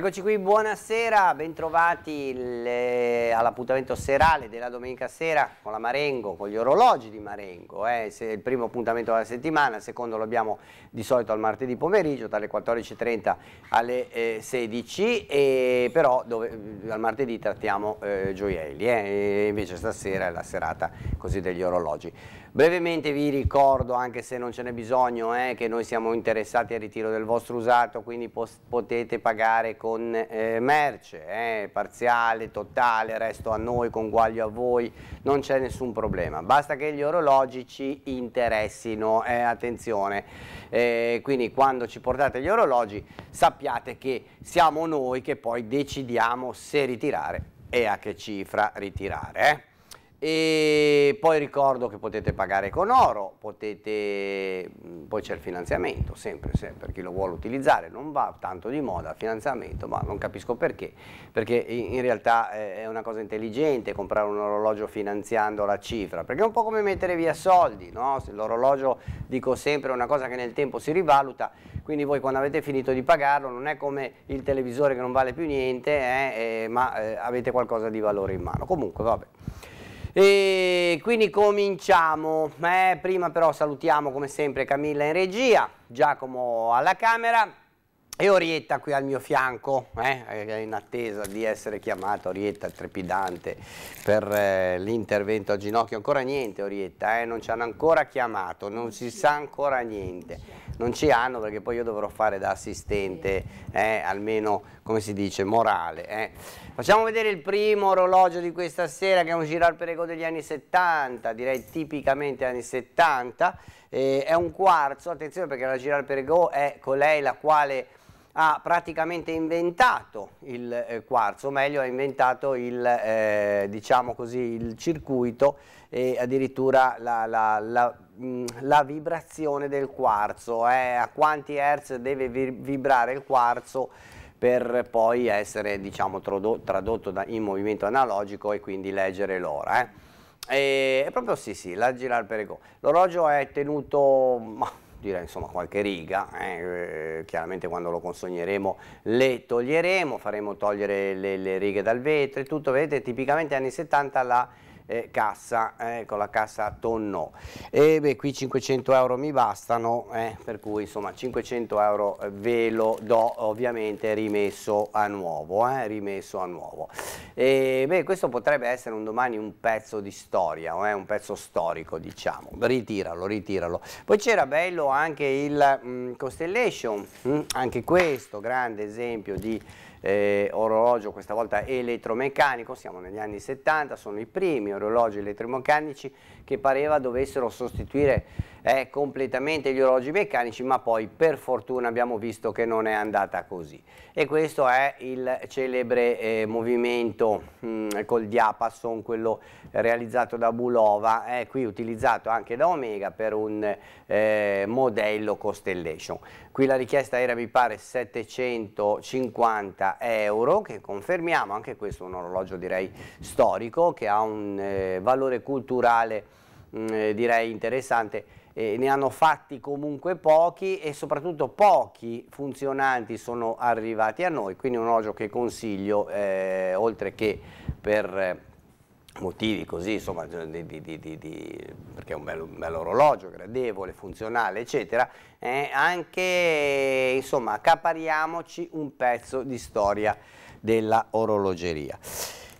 Eccoci qui, buonasera, bentrovati le... Eh, all'appuntamento serale della domenica sera con la Marengo, con gli orologi di Marengo, eh, il primo appuntamento della settimana, il secondo lo abbiamo di solito al martedì pomeriggio dalle 14.30 alle eh, 16, e però dove, eh, al martedì trattiamo eh, gioielli, eh. invece stasera è la serata così degli orologi. Brevemente vi ricordo, anche se non ce n'è bisogno, eh, che noi siamo interessati al ritiro del vostro usato, quindi potete pagare con eh, merce, eh, parziale, totale, resto a noi, conguaglio a voi, non c'è nessun problema. Basta che gli orologi ci interessino, eh, attenzione. Eh, quindi quando ci portate gli orologi sappiate che siamo noi che poi decidiamo se ritirare e a che cifra ritirare. Eh e poi ricordo che potete pagare con oro, potete, poi c'è il finanziamento, sempre, sempre, per chi lo vuole utilizzare, non va tanto di moda il finanziamento, ma non capisco perché, perché in realtà eh, è una cosa intelligente comprare un orologio finanziando la cifra, perché è un po' come mettere via soldi, no? l'orologio, dico sempre, è una cosa che nel tempo si rivaluta, quindi voi quando avete finito di pagarlo non è come il televisore che non vale più niente, eh, eh, ma eh, avete qualcosa di valore in mano, comunque vabbè. E quindi cominciamo, eh, prima però salutiamo come sempre Camilla in regia, Giacomo alla camera e Orietta qui al mio fianco, eh, in attesa di essere chiamata Orietta trepidante per eh, l'intervento a ginocchio, ancora niente Orietta, eh, non ci hanno ancora chiamato, non si sa ancora niente, non ci hanno perché poi io dovrò fare da assistente eh, almeno come si dice, morale. Eh. Facciamo vedere il primo orologio di questa sera che è un Girard Perego degli anni 70, direi tipicamente anni 70, eh, è un quarzo, attenzione perché la Girard Perego è colei la quale ha praticamente inventato il eh, quarzo, o meglio ha inventato il, eh, diciamo così, il circuito e addirittura la, la, la, mh, mm, la vibrazione del quarzo, eh, a quanti hertz deve vibrare il quarzo per poi essere diciamo, tradotto in movimento analogico e quindi leggere l'ora. Eh. E, proprio sì, sì, la girare per go. L'orologio è tenuto, ma direi insomma qualche riga, eh, eh. chiaramente quando lo consegneremo le toglieremo, faremo togliere le, le righe dal vetro e tutto, vedete tipicamente anni 70 la eh, cassa, eh, con la cassa tonno. E beh, qui 500 euro mi bastano, eh, per cui insomma 500 euro eh, ve lo do ovviamente rimesso a nuovo. Eh, rimesso a nuovo. E, beh, questo potrebbe essere un domani un pezzo di storia, eh, un pezzo storico diciamo. Ritiralo, ritiralo. Poi c'era bello anche il mh, mm, Constellation, mh, mm, anche questo grande esempio di eh, orologio, questa volta elettromeccanico, siamo negli anni 70, sono i primi orologi elettromeccanici che pareva dovessero sostituire eh, completamente gli orologi meccanici, ma poi per fortuna abbiamo visto che non è andata così. E questo è il celebre eh, movimento mh, mm, col diapason, quello realizzato da Bulova, è qui utilizzato anche da Omega per un eh, modello Constellation. Qui la richiesta era mi pare 750 euro che confermiamo, anche questo è un orologio direi storico che ha un eh, valore culturale mh, mm, eh, direi interessante. Eh, ne hanno fatti comunque pochi e soprattutto pochi funzionanti sono arrivati a noi, quindi un orologio che consiglio, eh, oltre che per eh, motivi così, insomma, di, di, di, perché è un bello, un bello, orologio, gradevole, funzionale, eccetera, eh, anche, insomma, accapariamoci un pezzo di storia della orologeria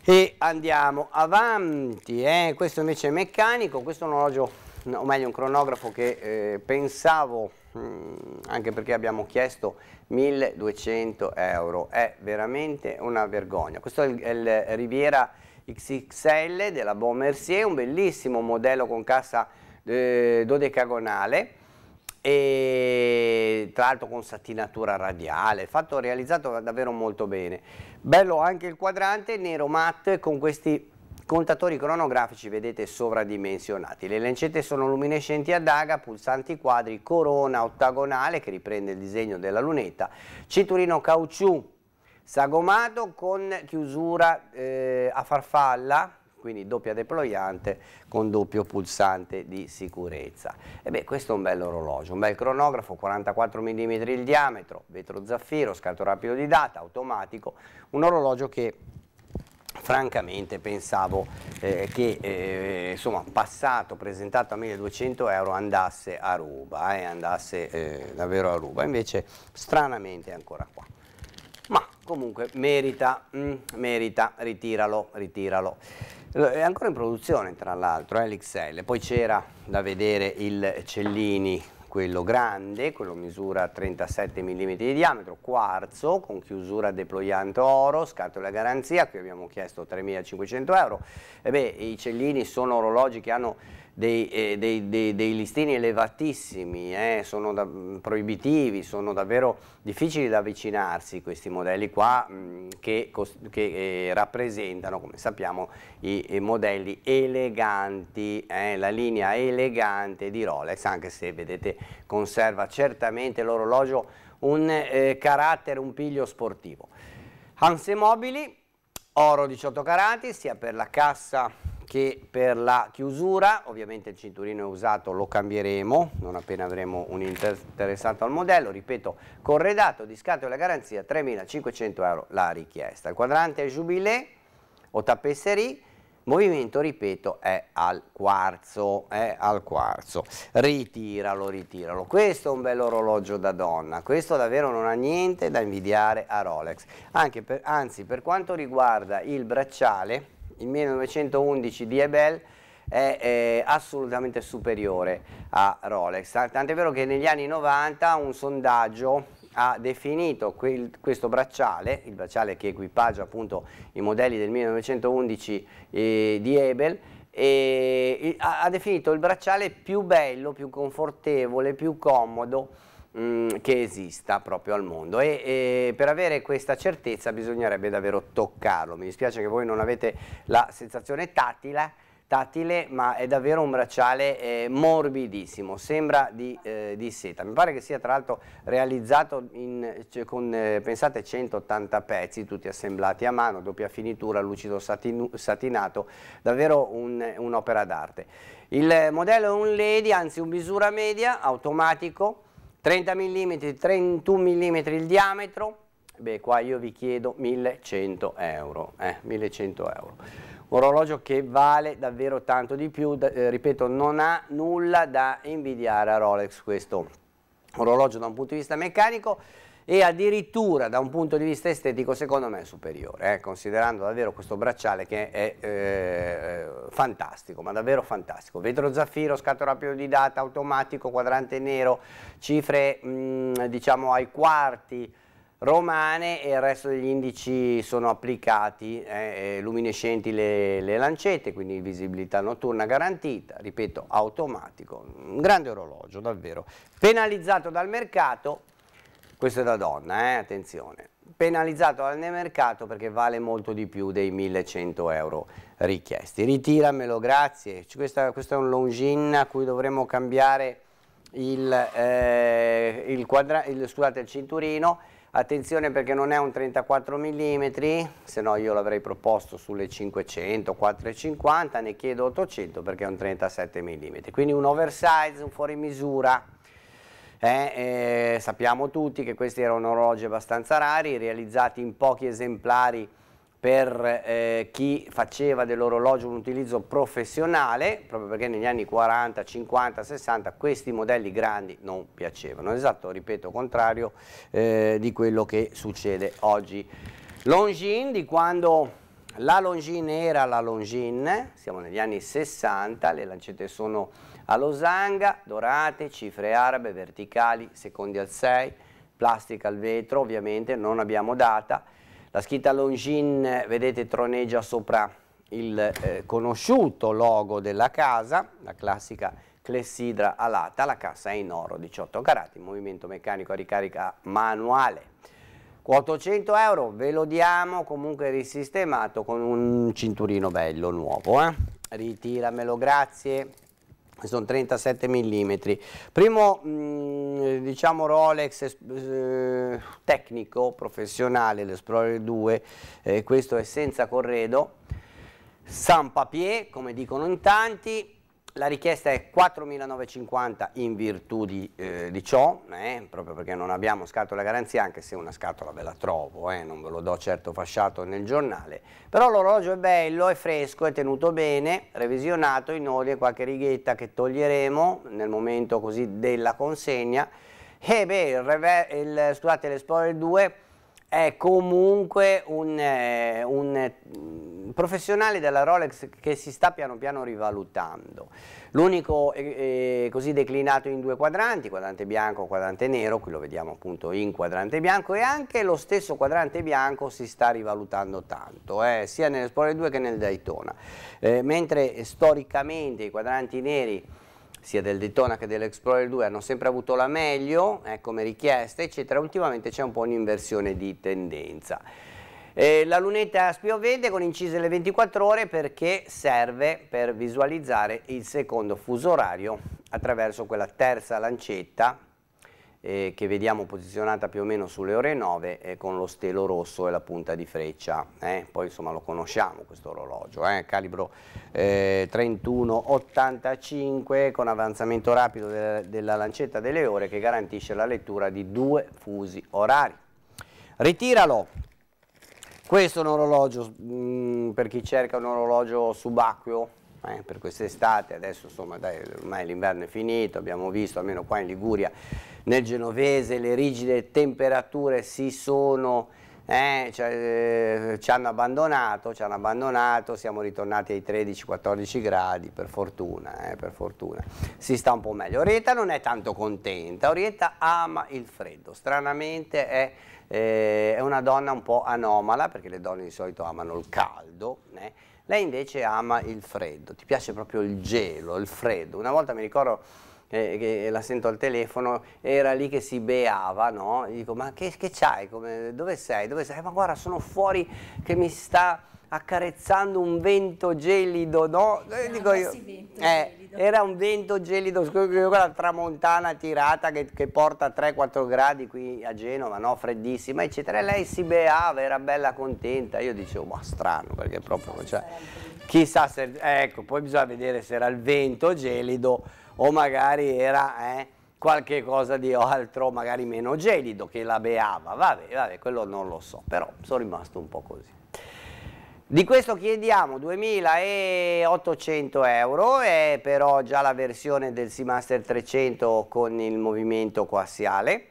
e andiamo avanti eh. questo invece è meccanico questo è un orologio o meglio un cronografo che eh, pensavo mh, mm, anche perché abbiamo chiesto 1200 euro è veramente una vergogna questo è il, è il Riviera XXL della Bon Mercier un bellissimo modello con cassa eh, dodecagonale e tra l'altro con satinatura radiale fatto realizzato davvero molto bene Bello anche il quadrante nero matte con questi contatori cronografici vedete sovradimensionati. Le lancette sono luminescenti a daga, pulsanti quadri, corona ottagonale che riprende il disegno della lunetta, cinturino caucciù sagomato con chiusura eh, a farfalla quindi doppia deployante con doppio pulsante di sicurezza. E beh, questo è un bello orologio, un bel cronografo, 44 mm il diametro, vetro zaffiro, scatto rapido di data, automatico, un orologio che francamente pensavo eh, che eh, insomma passato presentato a 1200 euro andasse a ruba eh, andasse eh, davvero a ruba invece stranamente è ancora qua ma comunque merita mh, mm, merita ritiralo ritiralo è ancora in produzione tra l'altro, eh, l'XL, poi c'era da vedere il Cellini, quello grande, quello misura 37 mm di diametro, quarzo con chiusura deployante oro, scatola garanzia, qui abbiamo chiesto 3.500 euro. E beh, I Cellini sono orologi che hanno dei, eh, dei, dei, dei listini elevatissimi, eh, sono da, mm, proibitivi, sono davvero difficili da avvicinarsi questi modelli qua mh, mm, che, che eh, rappresentano, come sappiamo, i, i modelli eleganti, eh, la linea elegante di Rolex, anche se vedete conserva certamente l'orologio un eh, carattere, un piglio sportivo. Hanse mobili, oro 18 carati, sia per la cassa che per la chiusura, ovviamente il cinturino è usato, lo cambieremo non appena avremo un interessato al modello, ripeto, corredato di scatola garanzia 3.500 euro la richiesta. Il quadrante è giubilé o tapesserie, movimento, ripeto, è al quarzo, è al quarzo. Ritiralo, ritiralo. Questo è un bello orologio da donna, questo davvero non ha niente da invidiare a Rolex. Per, anzi, per quanto riguarda il bracciale, il 1911 di Ebel è, è eh, assolutamente superiore a Rolex, tant'è vero che negli anni 90 un sondaggio ha definito quel, questo bracciale, il bracciale che equipaggia appunto i modelli del 1911 eh, di Ebel, e, ha, ha definito il bracciale più bello, più confortevole, più comodo Mm, che esista proprio al mondo e, e, per avere questa certezza bisognerebbe davvero toccarlo. Mi dispiace che voi non avete la sensazione tattile, tattile ma è davvero un bracciale eh, morbidissimo, sembra di, eh, di, seta. Mi pare che sia tra l'altro realizzato in, cioè, con, eh, pensate, 180 pezzi, tutti assemblati a mano, doppia finitura, lucido satinu, satinato, davvero un'opera un d'arte. Il modello è un lady, anzi un misura media, automatico, 30 mm, 31 mm il diametro, beh qua io vi chiedo 1100 euro, eh, 1100 euro. Un orologio che vale davvero tanto di più, da, eh, ripeto non ha nulla da invidiare a Rolex questo orologio da un punto di vista meccanico e addirittura da un punto di vista estetico secondo me è superiore, eh, considerando davvero questo bracciale che è eh, fantastico, ma davvero fantastico. Vetro zaffiro, scatto rapido di data, automatico, quadrante nero, cifre mh, mm, diciamo ai quarti, romane e il resto degli indici sono applicati, eh, luminescenti le, le, lancette, quindi visibilità notturna garantita, ripeto automatico, un grande orologio davvero, penalizzato dal mercato, questo è da donna, eh, attenzione, penalizzato dal mercato perché vale molto di più dei 1100 euro richiesti, ritiramelo grazie, Questa, questo è un longin a cui dovremmo cambiare il, eh, il, quadra, il, scusate, il cinturino, attenzione perché non è un 34 mm, se no io l'avrei proposto sulle 500, 450, ne chiedo 800 perché è un 37 mm, quindi un oversize, un fuori misura. Eh, eh, sappiamo tutti che questi erano orologi abbastanza rari, realizzati in pochi esemplari per eh, chi faceva dell'orologio un utilizzo professionale, proprio perché negli anni 40, 50, 60 questi modelli grandi non piacevano. Esatto, ripeto, contrario eh, di quello che succede oggi. Longines, di quando la Longines era la Longines, siamo negli anni 60, le lancette sono a losanga, dorate, cifre arabe, verticali, secondi al 6, plastica al vetro, ovviamente non abbiamo data, la scritta Longin, vedete, troneggia sopra il eh, conosciuto logo della casa, la classica clessidra alata, la cassa è in oro, 18 carati, movimento meccanico a ricarica manuale. 800 euro ve lo diamo comunque risistemato con un cinturino bello nuovo eh? ritiramelo grazie sono 37 mm. Primo mh, diciamo Rolex eh, tecnico, professionale, l'Esplorer 2, eh, questo è senza corredo, sans papier come dicono in tanti, la richiesta è 4.950 in virtù di, eh, di ciò, eh, proprio perché non abbiamo scatola garanzia, anche se una scatola ve la trovo, eh, non ve lo do certo fasciato nel giornale. Però l'orologio è bello, è fresco, è tenuto bene, revisionato, in olio e qualche righetta che toglieremo nel momento così della consegna. E eh beh, il, il, scusate, l'Explorer 2 è comunque un, eh, un, eh, professionale della Rolex che si sta piano piano rivalutando. L'unico eh, eh così declinato in due quadranti, quadrante bianco e quadrante nero, qui lo vediamo appunto in quadrante bianco e anche lo stesso quadrante bianco si sta rivalutando tanto, eh, sia nell'Esplorer 2 che nel Daytona. Eh, mentre storicamente i quadranti neri sia del Daytona che dell'Explorer 2 hanno sempre avuto la meglio eh, come richiesta eccetera ultimamente c'è un po' un'inversione di tendenza eh, la lunetta spiovvede con incise le 24 ore perché serve per visualizzare il secondo fuso orario attraverso quella terza lancetta eh, che vediamo posizionata più o meno sulle ore 9 eh, con lo stelo rosso e la punta di freccia. Eh. Poi insomma lo conosciamo questo orologio, eh, calibro 3185 eh, con avanzamento rapido de della lancetta delle ore che garantisce la lettura di due fusi orari. Ritiralo! Questo è un orologio, mh, mm, per chi cerca un orologio subacqueo, eh, per quest'estate, adesso insomma dai, ormai l'inverno è finito, abbiamo visto almeno qua in Liguria, nel Genovese le rigide temperature si sono... Eh, cioè, eh, ci, hanno ci, hanno abbandonato, siamo ritornati ai 13-14 gradi, per fortuna, eh, per fortuna, si sta un po' meglio. Orietta non è tanto contenta, Orietta ama il freddo, stranamente è, eh, è una donna un po' anomala, perché le donne di solito amano il caldo, né? Eh, lei invece ama il freddo, ti piace proprio il gelo, il freddo. Una volta mi ricordo che la sento al telefono, era lì che si beava, no? E dico, ma che, che c'hai? Dove sei? Dove sei? Eh, ma guarda, sono fuori che mi sta accarezzando un vento gelido, no? Eh, dico io, eh, era un vento gelido, quella tramontana tirata che, che porta 3-4 gradi qui a Genova, no? freddissima, eccetera. E lei si beava, era bella contenta. Io dicevo, ma strano, perché proprio... Chissà, cioè, se chissà se... Ecco, poi bisogna vedere se era il vento gelido o magari era... Eh, qualche cosa di altro, magari meno gelido, che la beava, vabbè, vabbè, quello non lo so, però sono rimasto un po' così. Di questo chiediamo 2.800 euro, è però già la versione del Seamaster 300 con il movimento coassiale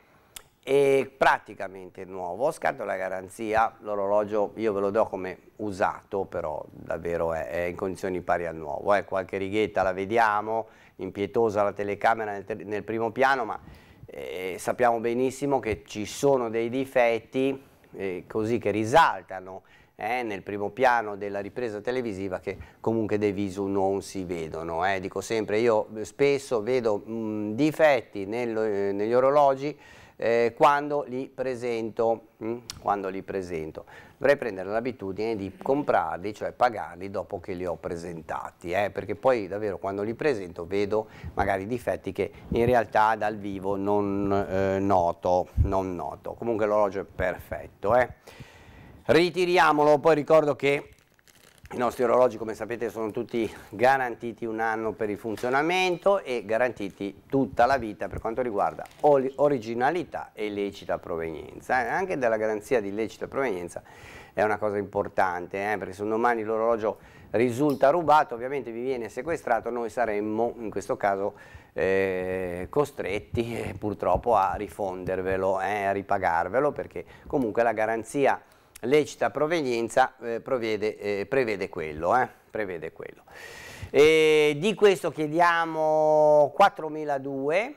è praticamente nuovo, scatto la garanzia, l'orologio io ve lo do come usato, però davvero è, è in condizioni pari al nuovo, è eh. qualche righetta la vediamo, impietosa la telecamera nel, nel primo piano, ma eh, sappiamo benissimo che ci sono dei difetti eh, così che risaltano eh, nel primo piano della ripresa televisiva che comunque dei visu non si vedono. Eh. Dico sempre, io spesso vedo mh, difetti nel, eh, negli orologi eh, quando li presento. Mh, quando li presento dovrei prendere l'abitudine di comprarli, cioè pagarli dopo che li ho presentati, eh? perché poi davvero quando li presento vedo magari difetti che in realtà dal vivo non, eh, noto, non noto. Comunque l'orologio è perfetto. Eh? ritiriamolo, poi ricordo che i nostri orologi come sapete sono tutti garantiti un anno per il funzionamento e garantiti tutta la vita per quanto riguarda originalità e lecita provenienza. Eh, anche della garanzia di lecita provenienza è una cosa importante eh, perché se un domani l'orologio risulta rubato ovviamente vi viene sequestrato noi saremmo in questo caso eh, costretti eh, purtroppo a rifondervelo, eh, a ripagarvelo perché comunque la garanzia lecita provenienza eh, provvede, eh, prevede quello. Eh, prevede quello. di questo chiediamo 4.002,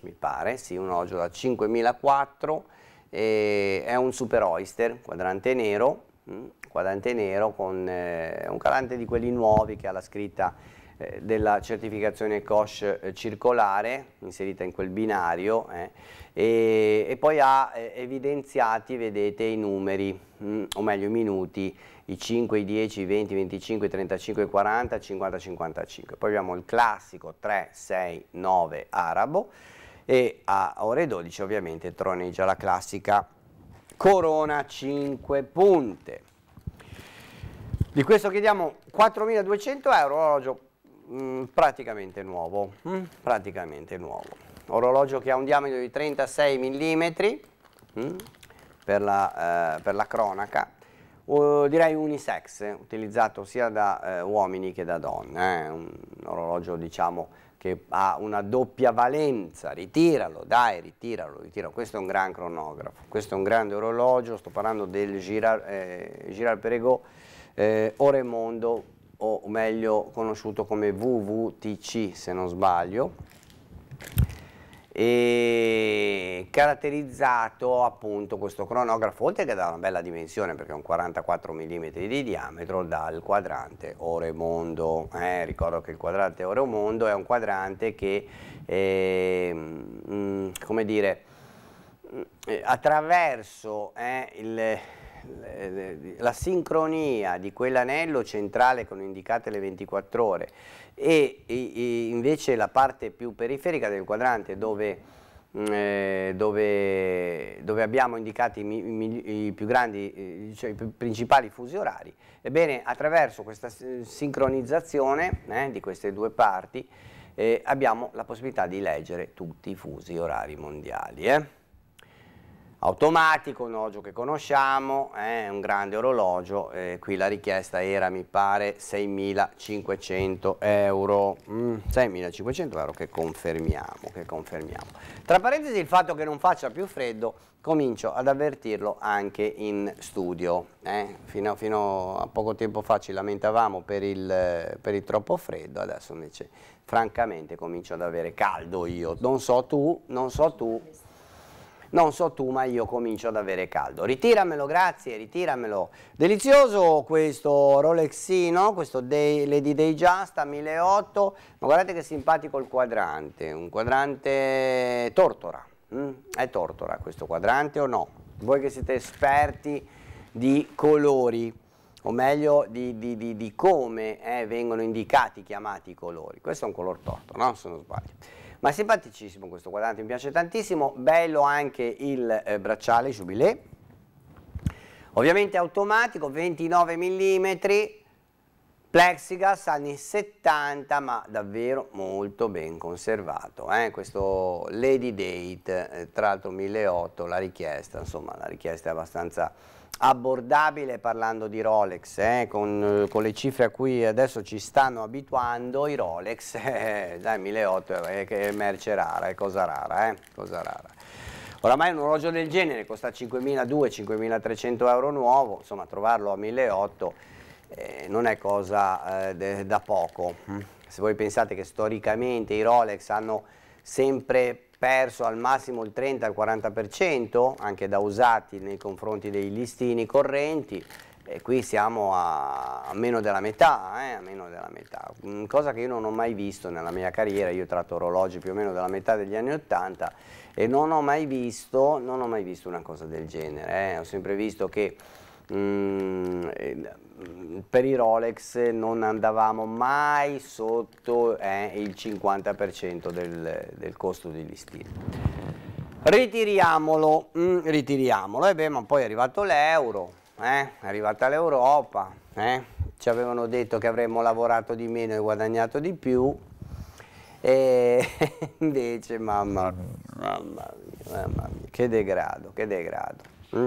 mi pare, sì, un oggio da 5.004, è un super oyster, quadrante nero, mh, mm, quadrante nero con eh, un calante di quelli nuovi che ha la scritta eh, della certificazione COSH eh, circolare inserita in quel binario eh, e, e, poi ha eh, evidenziati, vedete, i numeri, mh, mm, o meglio i minuti, i 5, i 10, i 20, i 25, i 35, i 40, 50, 55. Poi abbiamo il classico 3, 6, 9 arabo e a ore 12 ovviamente troneggia la classica corona 5 punte. Di questo chiediamo 4.200 euro, orologio mh, mm, praticamente nuovo, mh, mm, praticamente nuovo. Orologio che ha un diametro di 36 mm mh, per, la, eh, per la cronaca, uh, direi unisex, utilizzato sia da eh, uomini che da donne, eh. un orologio diciamo che ha una doppia valenza, ritiralo, dai, ritiralo, ritiralo. Questo è un gran cronografo, questo è un grande orologio, sto parlando del Girard, eh, Girard Perregaux, eh, Oremondo o meglio conosciuto come WWTC se non sbaglio, e caratterizzato appunto questo cronografo, oltre che da una bella dimensione perché è un 44 mm di diametro, dal quadrante Ore-Mondo. Eh, ricordo che il quadrante Ore-Mondo è un quadrante che, eh, mh, mm, come dire, mm, eh, attraverso eh, il la sincronia di quell'anello centrale con indicate le 24 ore e, e invece la parte più periferica del quadrante dove mm, eh, dove, dove, abbiamo indicati i, i, i più grandi, eh, cioè i principali fusi orari. Ebbene, attraverso questa sincronizzazione eh, di queste due parti eh, abbiamo la possibilità di leggere tutti i fusi orari mondiali. Eh automatico, un orologio che conosciamo, è eh, un grande orologio, eh, qui la richiesta era mi pare 6.500 euro, mm, 6.500 euro che confermiamo, che confermiamo. Tra parentesi il fatto che non faccia più freddo comincio ad avvertirlo anche in studio, eh. fino, a, fino, a poco tempo fa ci lamentavamo per il, per il troppo freddo, adesso invece francamente comincio ad avere caldo io, non so tu, non so tu, non so tu ma io comincio ad avere caldo. Ritiramelo, grazie, ritiramelo. Delizioso questo Rolexino, questo Day, Lady Day Just a 1008, ma guardate che simpatico il quadrante, un quadrante tortora. Mm, è tortora questo quadrante o no? Voi che siete esperti di colori, o meglio di, di, di, di come eh, vengono indicati, chiamati i colori. Questo è un color torto, no? Se non sbaglio. Ma è simpaticissimo questo, quadrante, mi piace tantissimo. Bello anche il eh, bracciale Jubilee. Ovviamente automatico, 29 mm, Plexigas anni 70 ma davvero molto ben conservato eh? questo Lady Date eh, tra l'altro 1008 la richiesta insomma la richiesta è abbastanza abbordabile parlando di Rolex, eh, con, eh, con, le cifre a cui adesso ci stanno abituando i Rolex, eh, dai 1800 eh, è merce rara, è cosa rara, eh, cosa rara. Oramai un orologio del genere costa 5.200-5.300 euro nuovo, insomma trovarlo a 1.800 eh, non è cosa eh, de, da poco. Mm. Se voi pensate che storicamente i Rolex hanno sempre perso al massimo il 30-40% anche da usati nei confronti dei listini correnti e qui siamo a, meno della metà, eh, a meno della metà, mm, cosa che io non ho mai visto nella mia carriera, io tratto orologi più o meno della metà degli anni 80 e non ho mai visto, ho mai visto una cosa del genere, eh. ho sempre visto che mh, mm, eh, per i Rolex non andavamo mai sotto eh, il 50% del, del, costo di listino. Ritiriamolo, mm, ritiriamolo, e eh beh, ma poi è arrivato l'euro, eh, è arrivata l'Europa, eh, ci avevano detto che avremmo lavorato di meno e guadagnato di più, e invece mamma, mamma, mia, mamma mia, che degrado, che degrado. Mm.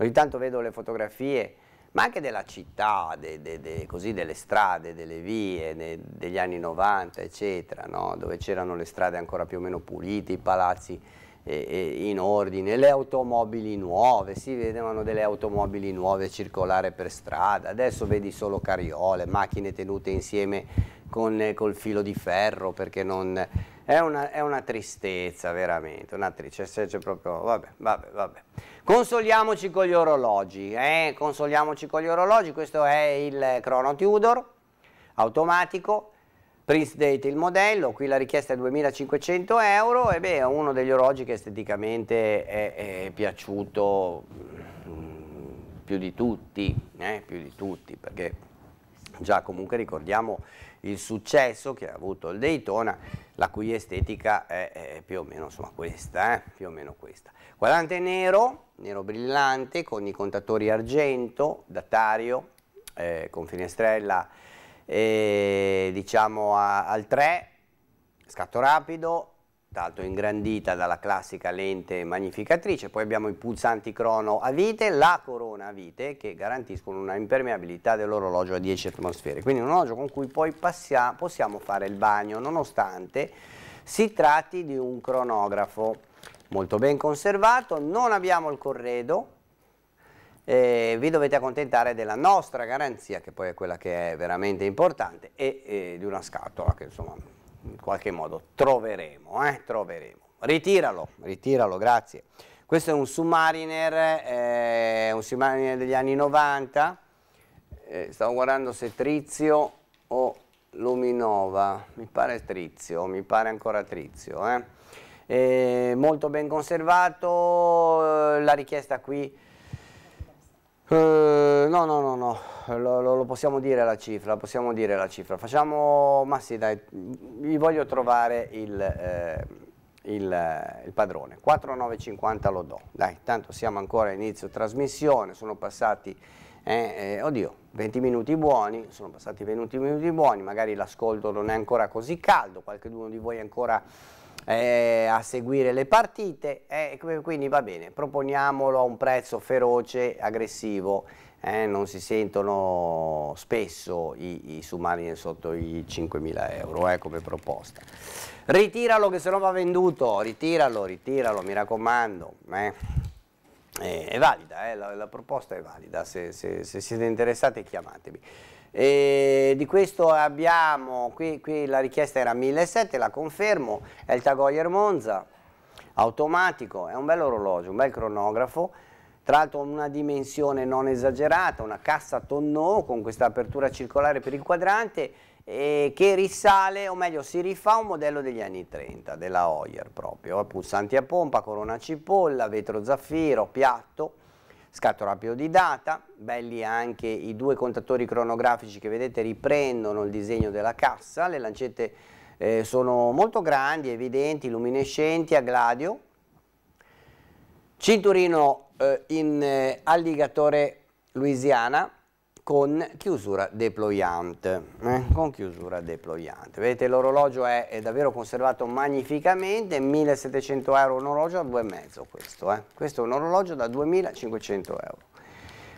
Ogni tanto vedo le fotografie ma anche della città, de, de, de, così, delle strade, delle vie degli anni 90, eccetera, no? dove c'erano le strade ancora più o meno pulite, i palazzi eh, eh, in ordine, le automobili nuove, si vedevano delle automobili nuove circolare per strada, adesso vedi solo carriole, macchine tenute insieme con, eh, col filo di ferro perché non è una, è una tristezza, veramente, una tristezza, cioè, proprio, vabbè, vabbè, vabbè. Consoliamoci con gli orologi, eh? consoliamoci con gli orologi, questo è il Chrono Tudor, automatico, Prince Date il modello, qui la richiesta è 2500 euro e beh, è uno degli orologi che esteticamente è, è piaciuto mm, più di tutti, eh, più di tutti, perché già comunque ricordiamo il successo che ha avuto il Daytona la cui estetica è, è più o meno insomma, questa, eh? più o meno questa. Quadrante nero, nero brillante, con i contatori argento, datario, eh, con finestrella eh, diciamo a, al 3, scatto rapido, tanto ingrandita dalla classica lente magnificatrice, poi abbiamo i pulsanti crono a vite, la corona a vite che garantiscono una impermeabilità dell'orologio a 10 atmosfere, quindi un orologio con cui poi passia, possiamo fare il bagno nonostante si tratti di un cronografo molto ben conservato, non abbiamo il corredo, eh, vi dovete accontentare della nostra garanzia che poi è quella che è veramente importante e eh, di una scatola che insomma in qualche modo troveremo, eh? troveremo. Ritiralo, ritiralo, grazie. Questo è un Submariner, eh, un Submariner degli anni 90, eh, stavo guardando se Trizio o Luminova, mi pare Trizio, mi pare ancora Trizio. Eh. Eh, molto ben conservato, eh, la richiesta qui Uh, no, no, no, no, lo, lo, lo, possiamo dire la cifra, possiamo dire la cifra. Facciamo, ma sì dai, vi voglio trovare il, eh, il, eh, il padrone. 4,950 lo do, dai, tanto siamo ancora a inizio trasmissione, sono passati, eh, eh, oddio, 20 minuti buoni, sono passati 20 minuti buoni, magari l'ascolto non è ancora così caldo, qualcuno di voi è ancora eh, a seguire le partite eh, e eh, quindi va bene, proponiamolo a un prezzo feroce, aggressivo. Eh, non si sentono spesso i, i submarini sotto i 5.000 euro eh, come proposta. Ritiralo che se no va venduto, ritiralo, ritiralo, mi raccomando. Eh. eh è valida, eh, la, la, proposta è valida, se, se, se siete interessati chiamatemi. E di questo abbiamo, qui, qui la richiesta era 1.700, la confermo, è il Tagoyer Monza, automatico, è un bel orologio, un bel cronografo, tra l'altro una dimensione non esagerata, una cassa tonneau con questa apertura circolare per il quadrante e che risale, o meglio si rifà un modello degli anni 30, della Hoyer proprio, pulsanti a pompa, corona cipolla, vetro zaffiro, piatto, Scatto rapido di data, belli anche i due contatori cronografici che vedete riprendono il disegno della cassa, le lancette eh, sono molto grandi, evidenti, luminescenti, a gladio. Cinturino eh, in eh, alligatore Louisiana, con chiusura deployant. Eh? Con chiusura deployant. Vedete l'orologio è, è, davvero conservato magnificamente, 1700 euro un orologio a 2,5 questo. Eh? Questo è un orologio da 2500 euro.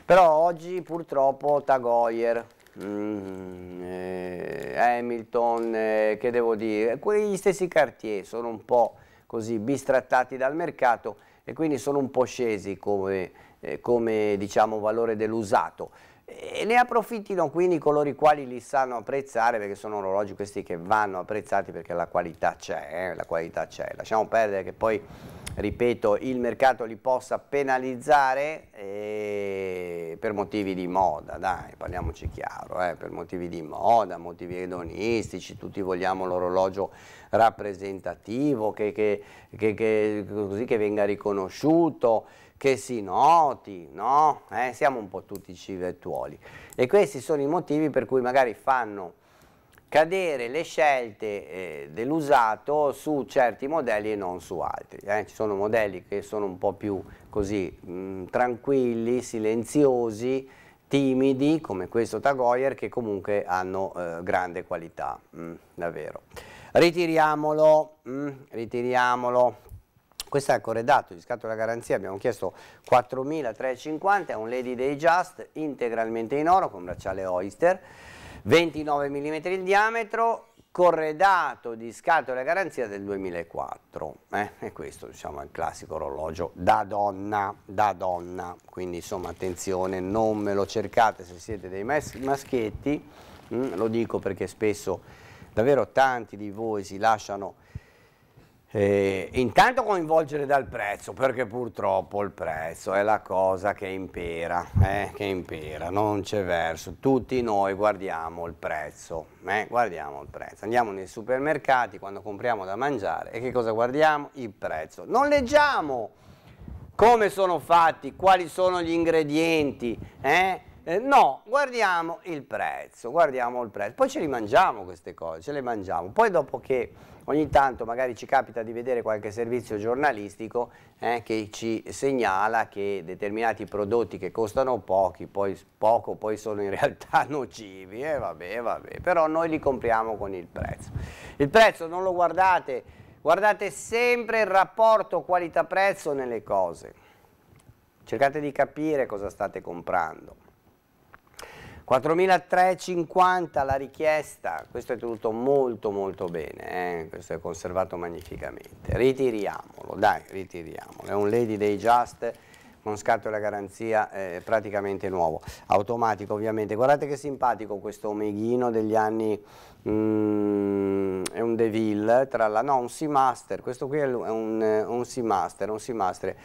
Però oggi purtroppo Tagoyer, Mm, eh, Hamilton, eh, che devo dire, quegli stessi Cartier sono un po' così bistrattati dal mercato e quindi sono un po' scesi come, eh, come diciamo, valore dell'usato. E ne approfittino quindi coloro i quali li sanno apprezzare perché sono orologi questi che vanno apprezzati perché la qualità c'è, eh? la qualità c'è. Lasciamo perdere che poi, ripeto, il mercato li possa penalizzare eh, per motivi di moda, dai, parliamoci chiaro, eh? per motivi di moda, motivi edonistici, tutti vogliamo l'orologio rappresentativo che, che, che, che venga riconosciuto che si noti, no? Eh, siamo un po' tutti civettuoli. E questi sono i motivi per cui magari fanno cadere le scelte eh, dell'usato su certi modelli e non su altri. Eh. Ci sono modelli che sono un po' più così mh, tranquilli, silenziosi, timidi, come questo Tagoyer, che comunque hanno eh, grande qualità, mh, davvero. Ritiriamolo, mh, ritiriamolo, questo è corredato di scatto garanzia, abbiamo chiesto 4.350, è un Lady Day Just integralmente in oro con bracciale Oyster, 29 mm di diametro, corredato di scatola garanzia del 2004 eh? e questo diciamo il classico orologio da donna da donna quindi insomma attenzione non me lo cercate se siete dei maschietti mm, lo dico perché spesso davvero tanti di voi si lasciano e eh, intanto coinvolgere dal prezzo perché purtroppo il prezzo è la cosa che impera, eh, che impera, non c'è verso, tutti noi guardiamo il prezzo, eh, guardiamo il prezzo, andiamo nei supermercati quando compriamo da mangiare e che cosa guardiamo? Il prezzo, non leggiamo come sono fatti, quali sono gli ingredienti, eh? Eh, no, guardiamo il prezzo, guardiamo il prezzo, poi ce li mangiamo queste cose, ce le mangiamo, poi dopo che ogni tanto magari ci capita di vedere qualche servizio giornalistico eh, che ci segnala che determinati prodotti che costano pochi, poi, poco, poi sono in realtà nocivi, eh, vabbè, vabbè, però noi li compriamo con il prezzo. Il prezzo non lo guardate, guardate sempre il rapporto qualità-prezzo nelle cose, cercate di capire cosa state comprando. 4.350 la richiesta, questo è tenuto molto molto bene, eh? questo è conservato magnificamente. Ritiriamolo, dai, ritiriamolo. È un Lady Day Just con scatto la garanzia eh, praticamente nuovo, automatico ovviamente. Guardate che simpatico questo omeghino degli anni, mm, è un Deville, tra la, no, un Seamaster, questo qui è un, eh, un Seamaster, un Seamaster.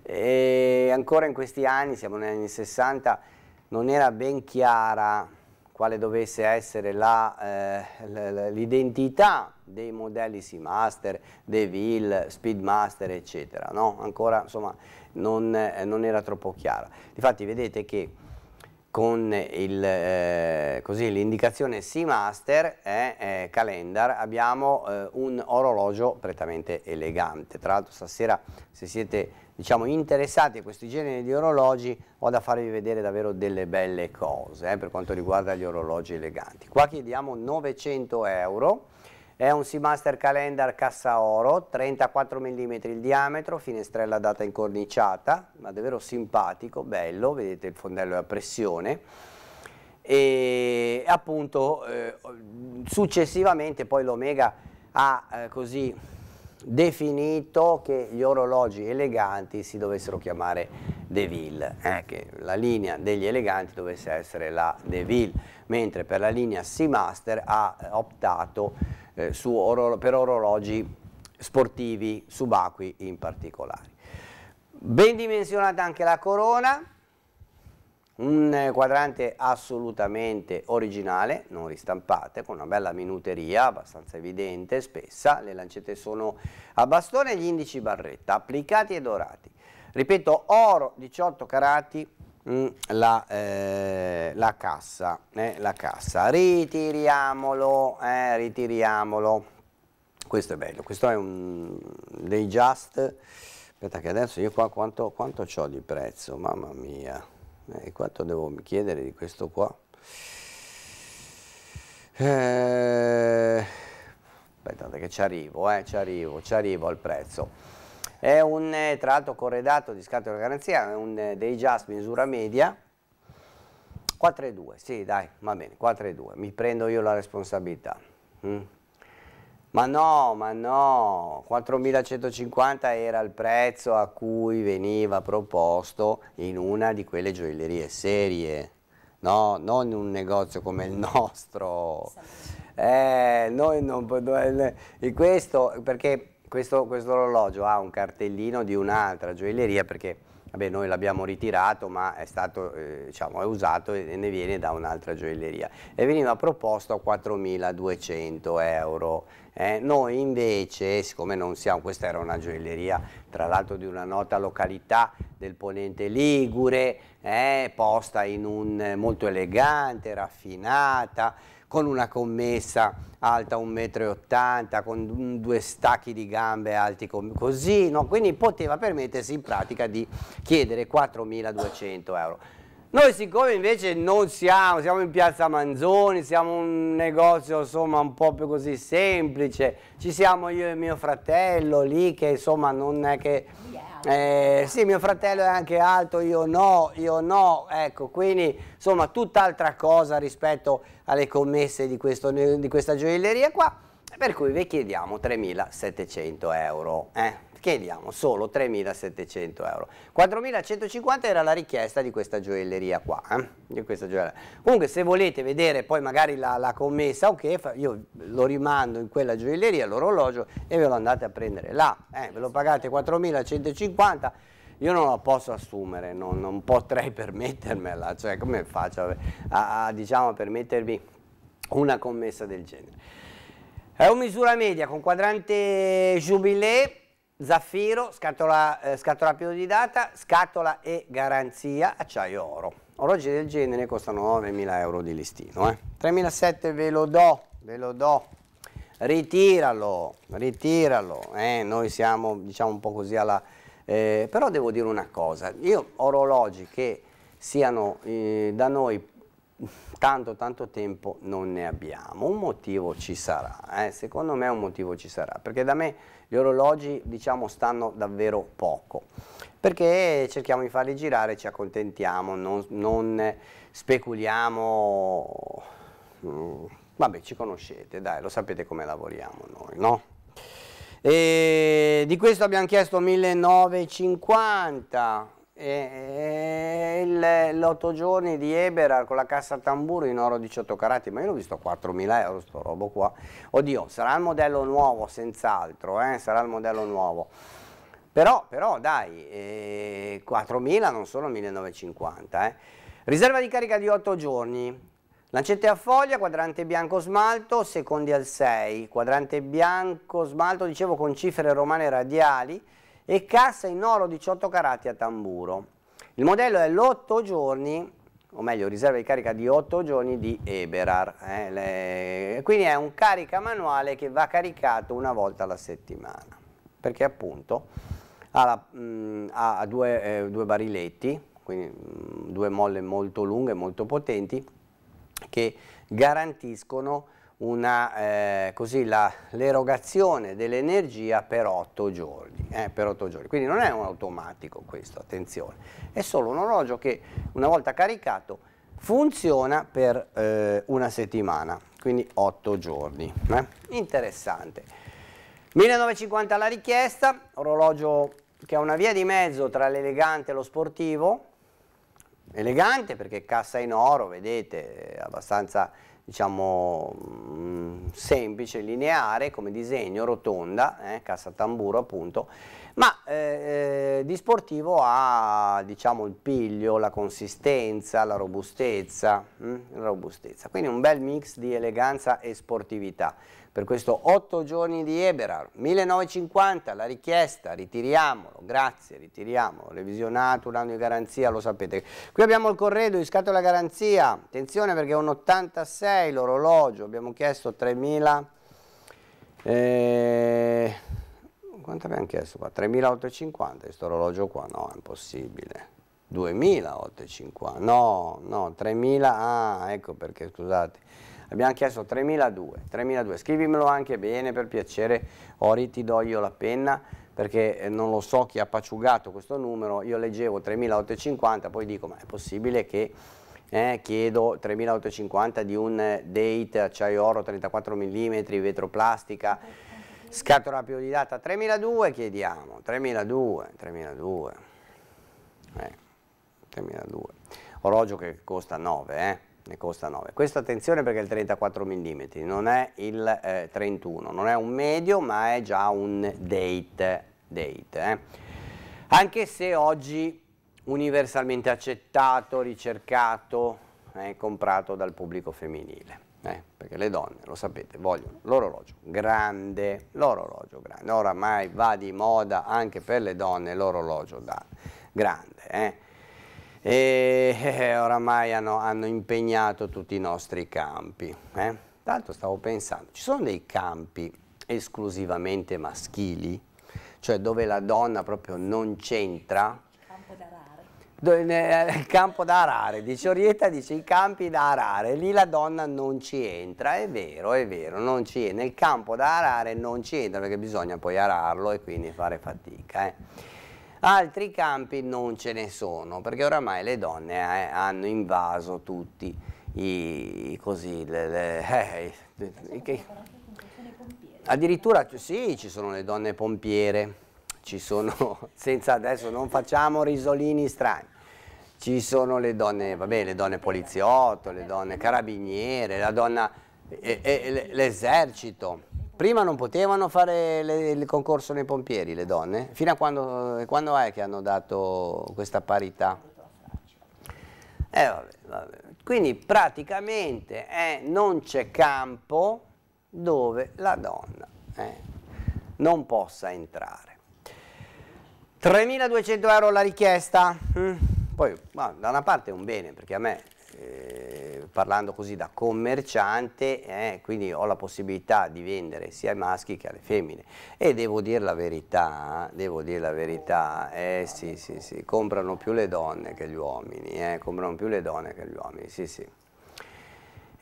E ancora in questi anni, siamo negli anni 60, non era ben chiara quale dovesse essere eh, l'identità eh, dei modelli Seamaster, Devil, Speedmaster, eccetera. No? Ancora insomma, non, eh, non era troppo chiara. Infatti vedete che con eh, l'indicazione eh, Seamaster e eh, Calendar abbiamo eh, un orologio prettamente elegante. Tra l'altro stasera se siete diciamo, interessati a questi generi di orologi ho da farvi vedere davvero delle belle cose eh, per quanto riguarda gli orologi eleganti. Qua chiediamo 900 euro è un Seamaster Calendar cassa oro, 34 mm il diametro, finestrella data incorniciata, ma davvero simpatico, bello, vedete il fondello è a pressione. E appunto eh, successivamente poi l'Omega ha eh, così definito che gli orologi eleganti si dovessero chiamare Deville, eh, che la linea degli eleganti dovesse essere la Deville, mentre per la linea Seamaster ha optato eh, oro per orologi sportivi subacquei in particolare. Ben dimensionata anche la corona, un quadrante assolutamente originale, non ristampate, con una bella minuteria abbastanza evidente, spessa, le lancette sono a bastone e gli indici barretta, applicati e dorati. Ripeto, oro 18 carati, Mm, la, eh, la, cassa, eh, la cassa, ritiriamolo, eh, ritiriamolo, questo è bello, questo è un dei just, aspetta che adesso io qua quanto, quanto ho di prezzo, mamma mia, e eh, quanto devo chiedere di questo qua? Eh, aspettate che ci arrivo, eh, ci arrivo, ci arrivo al prezzo. È un, eh, tra l'altro corredato di scatto di garanzia, è un eh, day just misura media, 4,2, sì dai, va bene, 4,2, mi prendo io la responsabilità. Mm. Ma no, ma no, 4.150 era il prezzo a cui veniva proposto in una di quelle gioiellerie serie, no, non in un negozio come il nostro. Eh, noi non, questo perché questo, questo orologio ha un cartellino di un'altra gioielleria perché vabbè, noi l'abbiamo ritirato ma è stato eh, diciamo, è usato e ne viene da un'altra gioielleria e veniva proposto a 4.200 euro. Eh, noi invece, siccome non siamo, questa era una gioielleria tra l'altro di una nota località del ponente Ligure, eh, posta in un eh, molto elegante, raffinata, con una commessa alta 1,80 m, con due stacchi di gambe alti così, no? quindi poteva permettersi in pratica di chiedere 4.200 euro. Noi siccome invece non siamo, siamo in piazza Manzoni, siamo un negozio insomma un po' più così semplice, ci siamo io e mio fratello lì che insomma non è che... Eh, sì, mio fratello è anche alto, io no, io no, ecco, quindi insomma tutt'altra cosa rispetto alle commesse di, questo, di questa gioielleria qua, per cui vi chiediamo 3.700 euro. Eh? Chiediamo solo 3.700 euro. 4.150 era la richiesta di questa gioielleria qua. Eh? Di questa gioielleria. Comunque se volete vedere poi magari la, la commessa, ok, io lo rimando in quella gioielleria, l'orologio, e ve lo andate a prendere là. Eh? Ve lo pagate 4.150 io non la posso assumere, non, non potrei permettermela, cioè come faccio a, a, a diciamo, permettermi una commessa del genere. È un misura media con quadrante jubilee, zaffiro, scatola, eh, scatola più di data, scatola e garanzia, acciaio oro. Orologi del genere costano 9.000 euro di listino. Eh. 3.700 ve lo do, ve lo do. Ritiralo, ritiralo. Eh, noi siamo diciamo un po' così alla eh, però devo dire una cosa, io orologi che siano eh, da noi tanto tanto tempo non ne abbiamo, un motivo ci sarà, eh? secondo me un motivo ci sarà, perché da me gli orologi diciamo stanno davvero poco, perché cerchiamo di farli girare, ci accontentiamo, non, non speculiamo, mm, vabbè ci conoscete, dai lo sapete come lavoriamo noi, no? E di questo abbiamo chiesto 1950 e, l'8 giorni di Eberar con la cassa tamburo in oro 18 carati ma io l'ho visto a 4.000 euro sto robo qua oddio sarà il modello nuovo senz'altro eh? sarà il modello nuovo però, però dai eh, 4.000 non sono 1.950 eh. riserva di carica di 8 giorni Lancette a foglia, quadrante bianco smalto, secondi al 6, quadrante bianco smalto, dicevo, con cifre romane radiali e cassa in oro 18 carati a tamburo. Il modello è l'8 giorni, o meglio riserva di carica di 8 giorni di Eberar, eh, le... quindi è un carica manuale che va caricato una volta alla settimana, perché appunto ha, la, mh, mm, ha due, eh, due bariletti, quindi mh, mm, due molle molto lunghe, molto potenti, che garantiscono eh, l'erogazione eh, dell'energia per 8 giorni, eh, per 8 giorni. Quindi non è un automatico questo, attenzione, è solo un orologio che una volta caricato funziona per eh, una settimana, quindi 8 giorni. Eh. Interessante. 1950 la richiesta, orologio che ha una via di mezzo tra l'elegante e lo sportivo, elegante perché cassa in oro, vedete, abbastanza diciamo mm, semplice, lineare come disegno, rotonda, eh, cassa tamburo appunto, ma eh, eh di sportivo ha diciamo il piglio, la consistenza, la robustezza, mh, mm, la robustezza, quindi un bel mix di eleganza e sportività per questo 8 giorni di Eberhard, 1950 la richiesta, ritiriamolo, grazie, ritiriamolo, revisionato, un anno di garanzia, lo sapete. Qui abbiamo il corredo di scatola garanzia, attenzione perché è un 86 l'orologio, abbiamo chiesto 3000... Eh, quanto abbiamo chiesto qua? 3.850 questo orologio qua? No, è impossibile. 2.850, no, no, 3.000, ah, ecco perché, scusate, abbiamo chiesto 3.002, 3.002, scrivimelo anche bene per piacere, Ori ti do io la penna perché eh, non lo so chi ha paciugato questo numero, io leggevo 3.850, poi dico ma è possibile che eh, chiedo 3.850 di un eh, date acciaio oro 34 mm, vetroplastica, scatola data, 3.200 chiediamo, 3.200, 3.200, eh, 3.002, orologio che costa 9 eh ne costa 9. Questa attenzione perché è il 34 mm, non è il eh, 31, non è un medio ma è già un date. date eh. Anche se oggi universalmente accettato, ricercato, eh, comprato dal pubblico femminile. Eh, perché le donne, lo sapete, vogliono l'orologio grande, l'orologio grande. Oramai va di moda anche per le donne l'orologio grande eh e eh, eh, oramai hanno, hanno impegnato tutti i nostri campi. Eh? Tanto stavo pensando, ci sono dei campi esclusivamente maschili? Cioè dove la donna proprio non c'entra? Campo da arare. Il eh, campo da arare, dice Orietta, dice i campi da arare, lì la donna non ci entra, è vero, è vero, non ci entra, nel campo da arare non ci entra perché bisogna poi ararlo e quindi fare fatica. Eh? Altri campi non ce ne sono perché oramai le donne eh, hanno invaso tutti i, così, le, le, eh, addirittura sì, ci sono le donne pompiere, ci sono, senza adesso non facciamo risolini strani, ci sono le donne, vabbè, le donne poliziotto, le eh, donne carabiniere, la donna, eh, eh l'esercito Prima non potevano fare le, il concorso nei pompieri le donne, fino a quando, eh, quando è che hanno dato questa parità? Eh, vabbè, vabbè. Quindi praticamente eh, non c'è campo dove la donna eh, non possa entrare. 3.200 euro la richiesta, mm. poi da una parte è un bene perché a me eh, parlando così da commerciante, eh, quindi ho la possibilità di vendere sia ai maschi che alle femmine. E devo dire la verità, devo dire la verità, eh, sì, sì, sì, comprano più le donne che gli uomini, eh, comprano più le donne che gli uomini, sì, sì.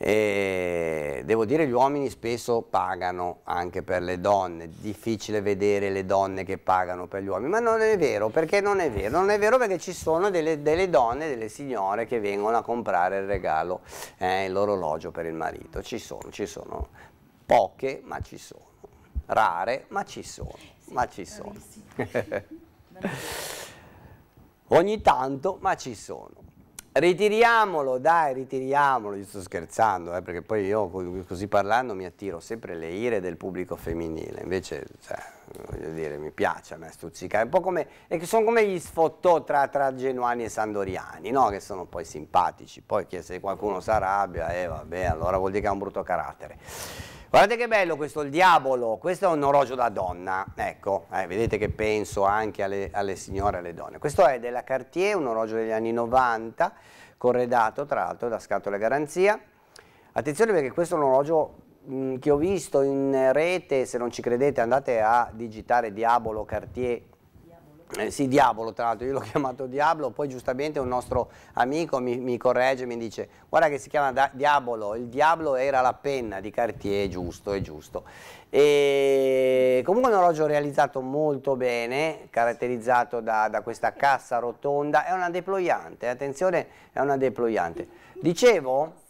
E eh, devo dire gli uomini spesso pagano anche per le donne, difficile vedere le donne che pagano per gli uomini, ma non è vero perché non è vero, non è vero perché ci sono delle, delle donne, delle signore che vengono a comprare il regalo, eh, l'orologio per il marito, ci sono, ci sono poche ma ci sono, rare ma ci sono, sì, ma ci sono. Ogni tanto ma ci sono. Ritiriamolo, dai, ritiriamolo. Io sto scherzando, eh, perché poi io così parlando mi attiro sempre le ire del pubblico femminile. Invece, cioè, voglio dire, mi piace a me stuzzicare. Un po' come, sono come gli sfottò tra, tra genuani e sandoriani, no? Che sono poi simpatici. Poi che se qualcuno si arrabbia, eh, vabbè, allora vuol dire che ha un brutto carattere. Guardate che bello questo, il diavolo, questo è un orologio da donna, ecco, eh, vedete che penso anche alle, alle signore e alle donne. Questo è della Cartier, un orologio degli anni 90, corredato tra l'altro da scatola garanzia. Attenzione perché questo è un orologio mh, che ho visto in rete, se non ci credete andate a digitare diavolo Cartier eh, sì, Diabolo tra l'altro, io l'ho chiamato Diablo, poi giustamente un nostro amico mi, mi corregge e mi dice guarda che si chiama da Diabolo, il Diablo era la penna di Cartier, giusto, è giusto. E comunque un orologio realizzato molto bene, caratterizzato da, da questa cassa rotonda, è una deployante, attenzione è una deployante. Dicevo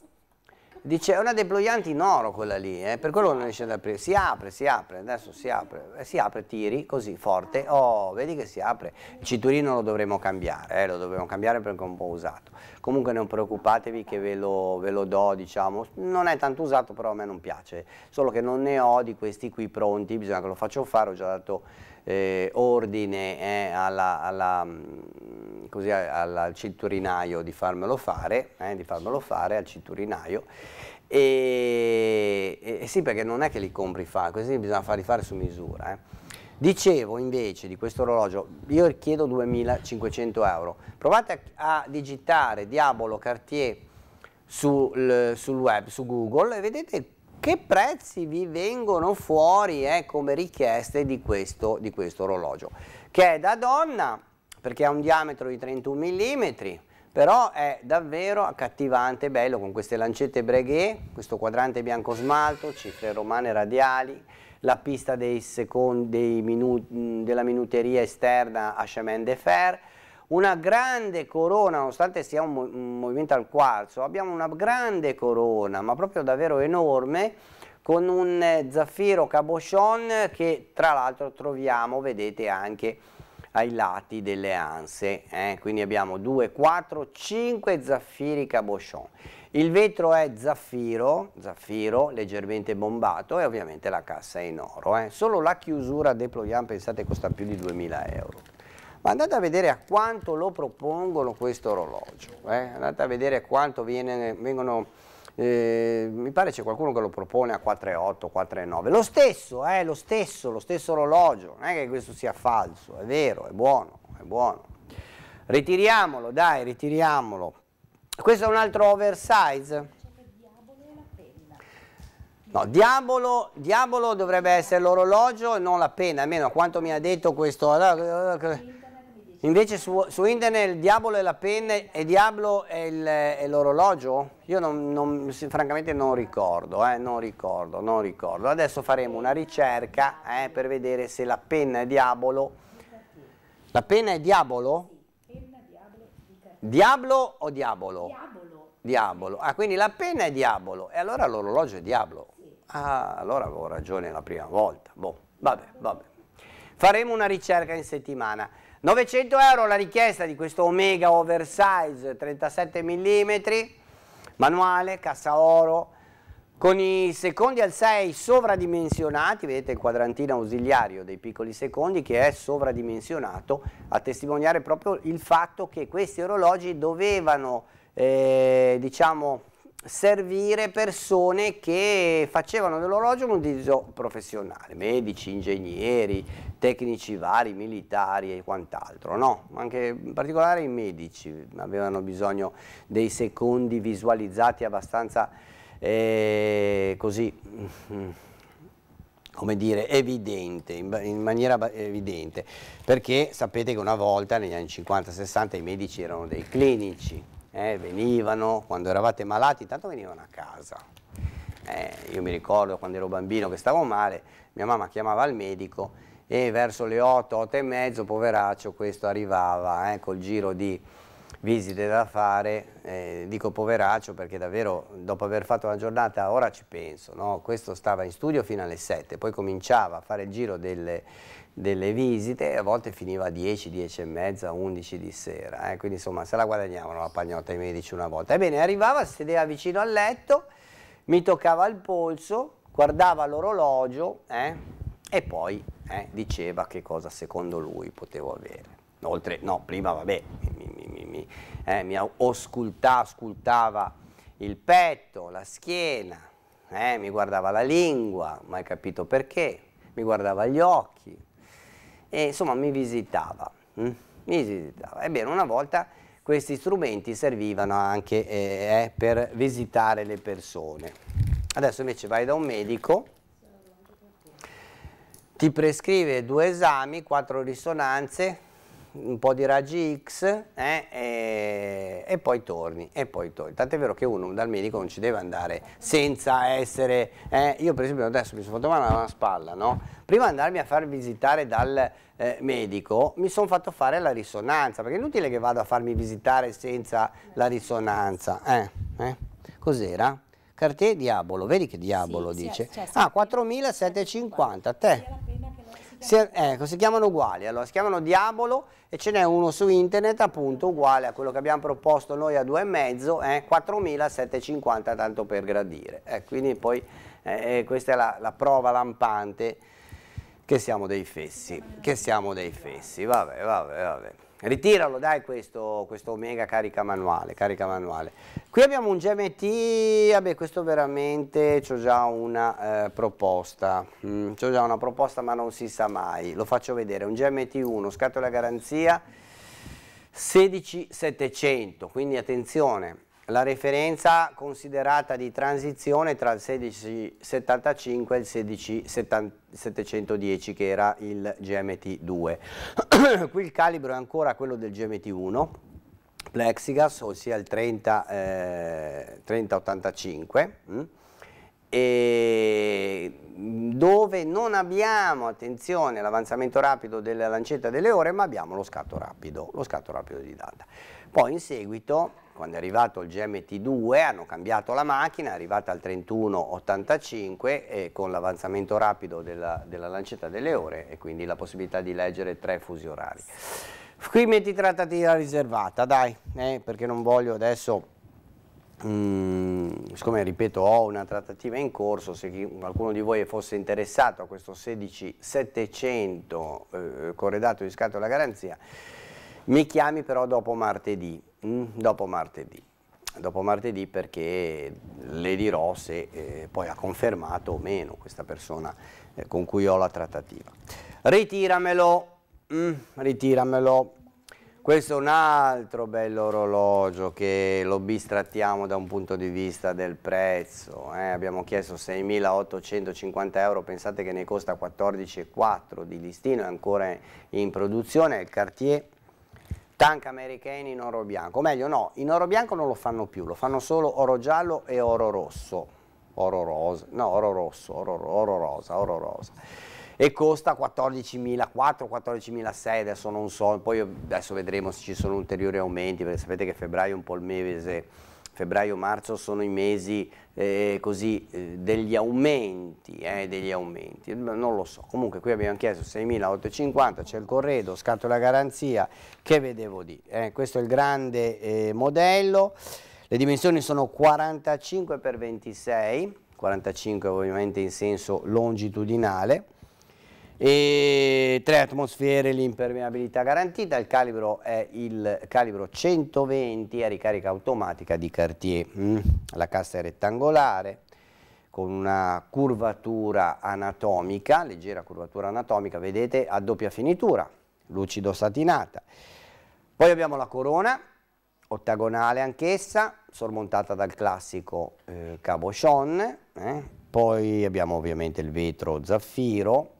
Dice, è una deployante in oro quella lì, eh, per quello non riesce ad aprire. Si apre, si apre, adesso si apre, eh, si apre, tiri, così, forte. Oh, vedi che si apre. Il cinturino lo dovremo cambiare, eh, lo dovremo cambiare perché è un po' usato. Comunque non preoccupatevi che ve lo, ve lo, do, diciamo. Non è tanto usato, però a me non piace. Solo che non ne ho di questi qui pronti, bisogna che lo faccio fare, ho già dato eh, ordine eh, alla, alla, mm, così, alla, al cinturinaio di farmelo fare, eh, di farmelo fare al cinturinaio. E, e, sì, perché non è che li compri fa, così bisogna farli fare su misura. Eh. Dicevo invece di questo orologio, io chiedo 2500 euro, provate a, a digitare Diabolo Cartier sul, sul web, su Google e vedete il che prezzi vi vengono fuori eh, come richieste di questo, di questo orologio che è da donna perché ha un diametro di 31 mm però è davvero accattivante, bello con queste lancette breghè, questo quadrante bianco smalto, cifre romane radiali, la pista dei secondi, dei minu, della minuteria esterna a Chemin de Fer, una grande corona, nonostante sia un, mo un movimento al quarzo, abbiamo una grande corona, ma proprio davvero enorme, con un eh, zaffiro cabochon che tra l'altro troviamo, vedete, anche ai lati delle anse eh? quindi abbiamo 2 4 5 zaffiri cabochon il vetro è zaffiro zaffiro leggermente bombato e ovviamente la cassa è in oro eh? solo la chiusura deployant pensate costa più di 2000 euro ma andate a vedere a quanto lo propongono questo orologio, eh? andate a vedere quanto viene, vengono... Eh, mi pare c'è qualcuno che lo propone a 4,8, 4,9, lo stesso, eh, lo stesso, lo stesso orologio, non è che questo sia falso, è vero, è buono, è buono. Ritiriamolo, dai, ritiriamolo. Questo è un altro oversize. No, diavolo, diavolo dovrebbe essere l'orologio e non la penna, almeno a quanto mi ha detto questo... Invece su, su, internet il diavolo è la penna e diavolo è, l'orologio? Io non, non, francamente non ricordo, eh, non ricordo, non ricordo. Adesso faremo una ricerca eh, per vedere se la penna è diavolo. La penna è diavolo? Diablo o diavolo? Diabolo. Diabolo. Ah, quindi la penna è diavolo. E allora l'orologio è diavolo. Ah, allora avevo ragione la prima volta. Boh, vabbè, vabbè. Faremo una ricerca in settimana. 900 euro la richiesta di questo Omega Oversize 37 mm, manuale, cassa oro, con i secondi al 6 sovradimensionati, vedete il quadrantino ausiliario dei piccoli secondi che è sovradimensionato, a testimoniare proprio il fatto che questi orologi dovevano, eh, diciamo, servire persone che facevano dell'orologio un utilizzo professionale, medici, ingegneri, tecnici vari, militari e quant'altro, no? Anche in particolare i medici avevano bisogno dei secondi visualizzati abbastanza eh, così come dire, evidente, in, maniera evidente, perché sapete che una volta negli anni 50-60 i medici erano dei clinici, eh, venivano, quando eravate malati, intanto venivano a casa. Eh, io mi ricordo quando ero bambino che stavo male, mia mamma chiamava il medico e verso le 8, 8 e mezzo, poveraccio, questo arrivava eh, col giro di visite da fare, eh, dico poveraccio perché davvero dopo aver fatto la giornata ora ci penso, no? questo stava in studio fino alle 7, poi cominciava a fare il giro delle, delle visite a volte finiva a 10, 10 e mezza, 11 di sera, eh? quindi insomma se la guadagnavano la pagnotta i medici una volta. Ebbene arrivava, sedeva vicino al letto, mi toccava il polso, guardava l'orologio eh? e poi eh, diceva che cosa secondo lui potevo avere. Oltre, no, prima vabbè, mi, mi, mi, mi oscultava, eh, oscultava il petto, la schiena, eh, mi guardava la lingua, mai capito perché, mi guardava gli occhi, e insomma mi visitava. Mm, mi visitava. Ebbene, una volta questi strumenti servivano anche eh, eh, per visitare le persone. Adesso invece vai da un medico, ti prescrive due esami, quattro risonanze, un po' di raggi X eh, e, e, poi torni, e poi torni. Tant'è vero che uno dal medico non ci deve andare senza essere... Eh, io per esempio adesso mi sono fatto male alla spalla, no? Prima di andarmi a far visitare dal eh, medico mi sono fatto fare la risonanza, perché è inutile che vado a farmi visitare senza la risonanza. Eh, eh. Cos'era? Cartier diavolo, vedi che diavolo sì, dice? Cioè, ah, 4.750, te. Si, ecco, si chiamano uguali, allora si chiamano Diabolo e ce n'è uno su internet appunto uguale a quello che abbiamo proposto noi a 2,5, eh, 4.750 tanto per gradire. Eh, quindi poi eh, eh, questa è la, la, prova lampante che siamo dei fessi, che siamo dei fessi, vabbè, vabbè, vabbè. Ritiralo dai questo, questo Omega carica manuale, carica manuale, Qui abbiamo un GMT, vabbè questo veramente ho già una eh, proposta, mm, ho già una proposta ma non si sa mai, lo faccio vedere, un GMT1, scatola garanzia 16700, quindi attenzione, la referenza considerata di transizione tra il 1675 e il 16710 che era il GMT2. Qui il calibro è ancora quello del GMT1 plexigas, ossia il 30, eh, 3085 mh? Mm? e dove non abbiamo, attenzione, l'avanzamento rapido della lancetta delle ore, ma abbiamo lo scatto rapido, lo scatto rapido di data. Poi in seguito, quando è arrivato il GMT2, hanno cambiato la macchina, è arrivata al 3185 e con l'avanzamento rapido della, della lancetta delle ore e quindi la possibilità di leggere tre fusi orari. Qui metti trattativa riservata, dai, eh, perché non voglio adesso... Mm, siccome ripeto ho una trattativa in corso se qualcuno di voi fosse interessato a questo 16700 eh, corredato di scatola garanzia mi chiami però dopo martedì, mm, dopo martedì, dopo martedì perché le dirò se eh, poi ha confermato o meno questa persona eh, con cui ho la trattativa. Ritiramelo, mm, ritiramelo. Questo è un altro bello orologio che lo bistrattiamo da un punto di vista del prezzo. Eh. Abbiamo chiesto 6.850 euro, pensate che ne costa 14,4 di listino, è ancora in produzione, il Cartier tank americani in oro bianco, o meglio no, in oro bianco non lo fanno più, lo fanno solo oro giallo e oro rosso, oro rosa, no oro rosso, oro, oro rosa, oro rosa e costa 14.004, 14.006, adesso non so, poi adesso vedremo se ci sono ulteriori aumenti, perché sapete che febbraio è un po' il mese febbraio-marzo sono i mesi eh, così, eh, degli, aumenti, eh, degli aumenti, non lo so, comunque qui abbiamo chiesto 6.850, c'è il corredo, scatto la garanzia, che vedevo di, eh, questo è il grande eh, modello, le dimensioni sono 45 x 26, 45 ovviamente in senso longitudinale, e tre atmosfere l'impermeabilità garantita il calibro è il calibro 120 a ricarica automatica di Cartier mm? la cassa è rettangolare con una curvatura anatomica leggera curvatura anatomica vedete a doppia finitura lucido satinata poi abbiamo la corona ottagonale anch'essa sormontata dal classico eh, cabochon eh. poi abbiamo ovviamente il vetro zaffiro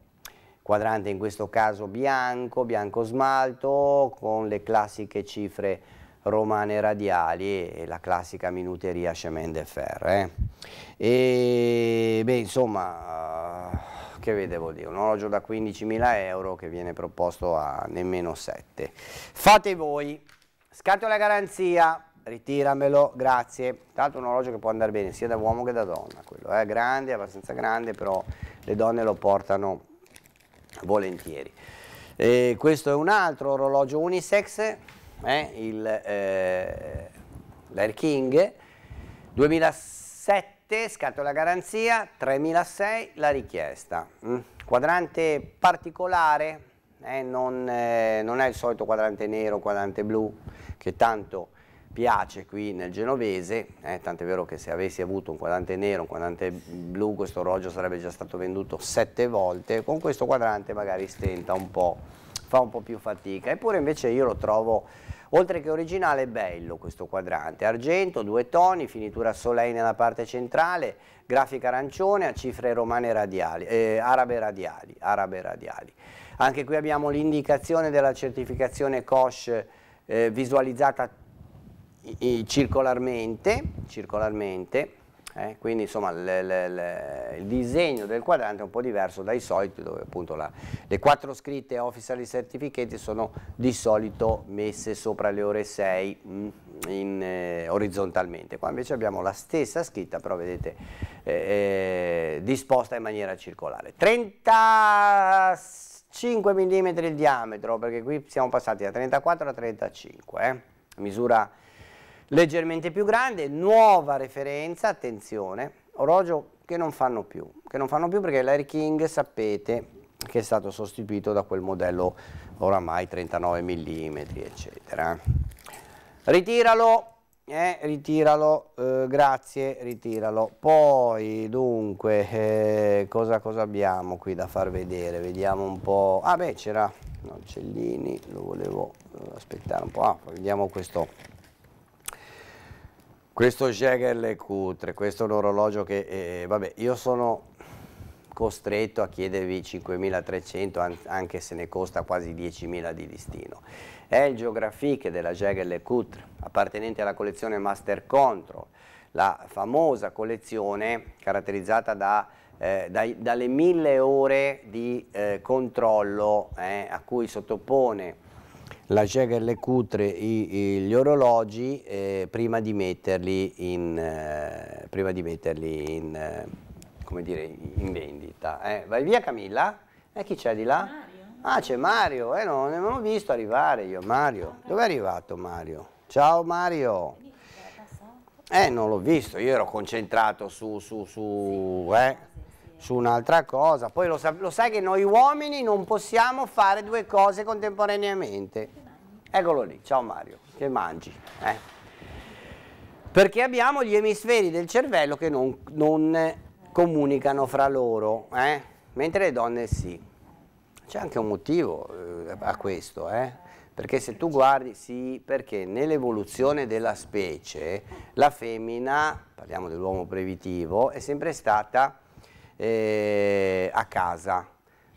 quadrante in questo caso bianco, bianco smalto con le classiche cifre romane radiali e la classica minuteria Scemende Ferre. Eh. E beh, insomma, che vedevo dire? Un orologio da 15.000 euro che viene proposto a nemmeno 7. Fate voi, scatto la garanzia, ritiramelo, grazie. Tanto un orologio che può andare bene sia da uomo che da donna, quello è eh? grande, abbastanza grande, però le donne lo portano volentieri. E questo è un altro orologio unisex, eh, il eh, l'Air King, 2007 scatola garanzia, 3006 la richiesta. Mm. Quadrante particolare, eh, non, eh, non è il solito quadrante nero, quadrante blu, che tanto piace qui nel genovese, eh, tant'è vero che se avessi avuto un quadrante nero, un quadrante blu, questo orologio sarebbe già stato venduto sette volte, con questo quadrante magari stenta un po', fa un po' più fatica, eppure invece io lo trovo, oltre che originale, bello questo quadrante, argento, due toni, finitura solei nella parte centrale, grafica arancione a cifre romane radiali, eh, arabe radiali, arabe radiali. Anche qui abbiamo l'indicazione della certificazione COSH eh, visualizzata circolarmente, circolarmente eh, quindi insomma le, le, le, il disegno del quadrante è un po' diverso dai soliti dove appunto la, le quattro scritte official certificate sono di solito messe sopra le ore 6 mh, mm, in, eh, orizzontalmente, qua invece abbiamo la stessa scritta però vedete eh, eh disposta in maniera circolare. 35 mm il diametro perché qui siamo passati da 34 a 35, eh. misura leggermente più grande, nuova referenza, attenzione, orologio che non fanno più, che non fanno più perché l'Air King sapete che è stato sostituito da quel modello oramai 39 mm eccetera. Ritiralo, eh, ritiralo, eh, grazie, ritiralo. Poi dunque eh, cosa, cosa abbiamo qui da far vedere? Vediamo un po', ah beh c'era, no, Cellini, lo volevo eh, aspettare un po', ah, vediamo questo questo Jäger LQ3, questo è un orologio che, eh, vabbè, io sono costretto a chiedervi 5.300 anche se ne costa quasi 10.000 di listino. È il Geographique della Jäger LQ3, appartenente alla collezione Master Control, la famosa collezione caratterizzata da eh, dai, dalle mille ore di eh, controllo eh, a cui sottopone la ceca le cutre, i, i, gli orologi eh, prima di metterli in, eh, prima di metterli in, eh, come dire, in vendita. Eh, vai via Camilla? E eh, chi c'è di là? Mario. Ah c'è Mario, eh, non ne avevo visto arrivare io, Mario. Dove è arrivato Mario? Ciao Mario. Eh non l'ho visto, io ero concentrato su, su, su, sì. eh su un'altra cosa. Poi lo, sa lo, sai che noi uomini non possiamo fare due cose contemporaneamente. Eccolo lì, ciao Mario, che mangi. Eh? Perché abbiamo gli emisferi del cervello che non, non eh, comunicano fra loro, eh? mentre le donne sì. C'è anche un motivo eh, a questo, eh? perché se tu guardi, sì, perché nell'evoluzione della specie la femmina, parliamo dell'uomo primitivo, è sempre stata eh, a casa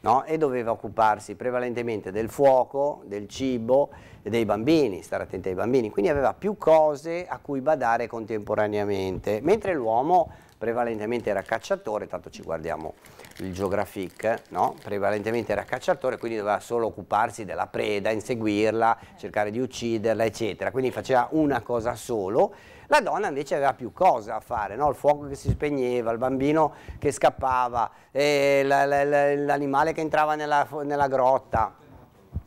no? e doveva occuparsi prevalentemente del fuoco, del cibo e dei bambini, stare attenti ai bambini, quindi aveva più cose a cui badare contemporaneamente, mentre l'uomo prevalentemente era cacciatore, tanto ci guardiamo il geographic, no? prevalentemente era cacciatore, quindi doveva solo occuparsi della preda, inseguirla, cercare di ucciderla, eccetera, quindi faceva una cosa solo la donna invece aveva più cose a fare, no? il fuoco che si spegneva, il bambino che scappava, eh, l'animale che entrava nella, nella grotta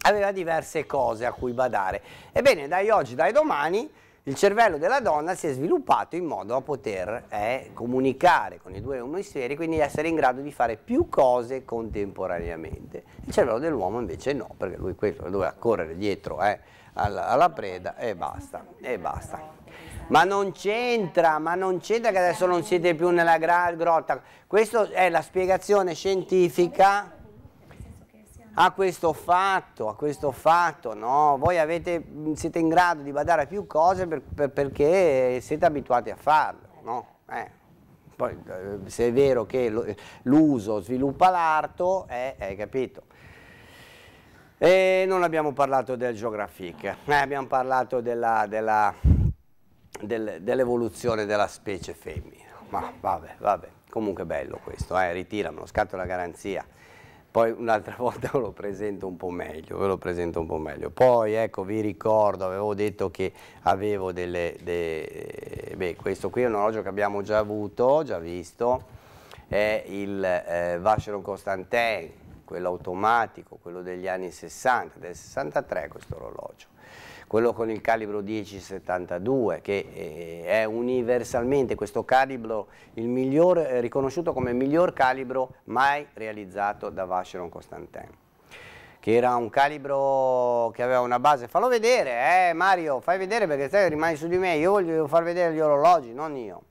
aveva diverse cose a cui badare. Ebbene, dai oggi, dai domani, il cervello della donna si è sviluppato in modo da poter eh, comunicare con i due emisferi, quindi essere in grado di fare più cose contemporaneamente. Il cervello dell'uomo invece no, perché lui quello doveva correre dietro eh, alla, alla preda e basta, e basta. Ma non c'entra, ma non c'entra che adesso non siete più nella grotta. Questa è la spiegazione scientifica a questo fatto, a questo fatto, no? Voi avete, siete in grado di badare a più cose per, per, perché siete abituati a farlo, no? Eh. Poi, eh, se è vero che l'uso sviluppa l'arto, eh, hai capito. E non abbiamo parlato del geographic, eh, abbiamo parlato della, della del, dell'evoluzione della specie femmina. Ma vabbè, vabbè, comunque bello questo, eh, ritiramelo, scatto la garanzia. Poi un'altra volta ve lo presento un po' meglio, ve lo presento un po' meglio. Poi ecco, vi ricordo, avevo detto che avevo delle... De, beh, questo qui è un orologio che abbiamo già avuto, già visto, è il eh, Vacheron Constantin, quello automatico, quello degli anni 60, del 63 questo orologio quello con il calibro 1072 che eh, è universalmente questo calibro il miglior, eh, riconosciuto come miglior calibro mai realizzato da Vacheron Constantin che era un calibro che aveva una base fallo vedere eh Mario fai vedere perché stai rimani su di me io voglio far vedere gli orologi non io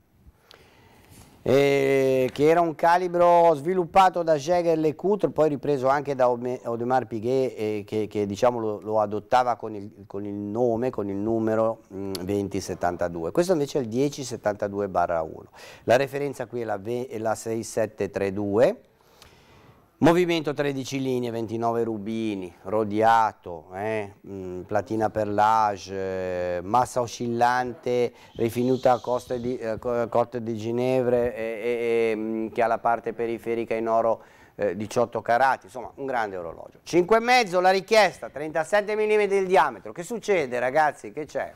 eh, che era un calibro sviluppato da Jäger Le Coutre, poi ripreso anche da Audemars Piguet eh, che, che diciamo, lo, lo, adottava con il, con il, nome, con il numero mh, 2072. Questo invece è il 1072-1. La referenza qui è la, è la 6732 Movimento 13 linee, 29 rubini, rodiato, eh, mh, mm, platina per l'age, massa oscillante rifinuta a coste di, eh, corte di Ginevra eh, mh, mm, che ha la parte periferica in oro 18 eh, carati, insomma un grande orologio. 5,5 la richiesta, 37 mm il diametro, che succede ragazzi? Che c'è?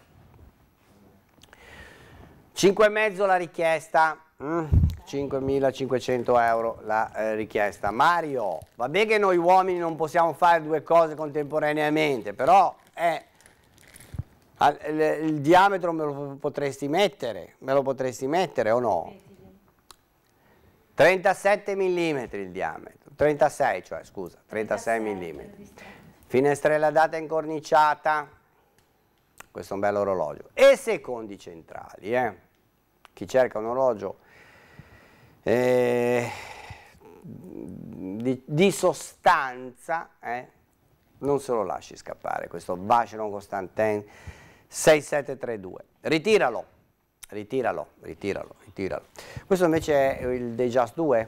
5,5 la richiesta, 5.500 euro la eh, richiesta. Mario, va bene che noi uomini non possiamo fare due cose contemporaneamente, però eh, al, il, il, diametro me lo potresti mettere, me lo potresti mettere o no? 37 mm il diametro, 36 cioè scusa, 36 mm. Finestrella data incorniciata, questo è un bello orologio. E secondi centrali, eh? Chi cerca un orologio eh, di, di, sostanza, eh, non se lo lasci scappare questo Vacheron Constantin 6732. Ritiralo, ritiralo, ritiralo, ritiralo. Questo invece è il Dejas 2,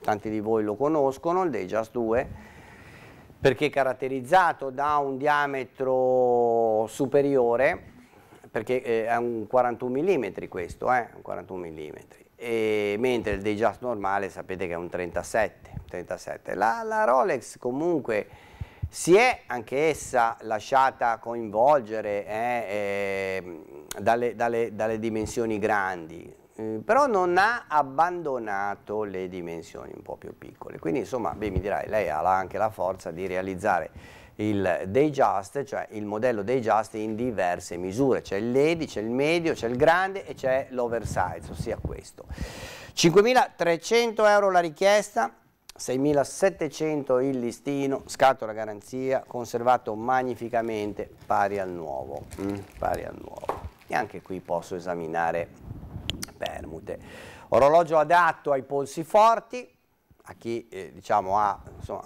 tanti di voi lo conoscono, il Dejas 2 perché caratterizzato da un diametro superiore, perché eh, è un 41 mm questo, eh, un 41 mm, e, mentre il Day Just normale sapete che è un 37, 37. La, la Rolex comunque si è anche essa lasciata coinvolgere eh, eh, dalle, dalle, dalle, dimensioni grandi, eh, però non ha abbandonato le dimensioni un po' più piccole. Quindi insomma, beh, mi dirai, lei ha anche la forza di realizzare il day just, cioè il modello day just in diverse misure, c'è il lady, c'è il medio, c'è il grande e c'è l'oversize, ossia questo. 5.300 euro la richiesta, 6.700 il listino, scatola garanzia, conservato magnificamente, pari al nuovo, mm, pari al nuovo. E anche qui posso esaminare permute. Orologio adatto ai polsi forti, a chi eh, diciamo, ha insomma,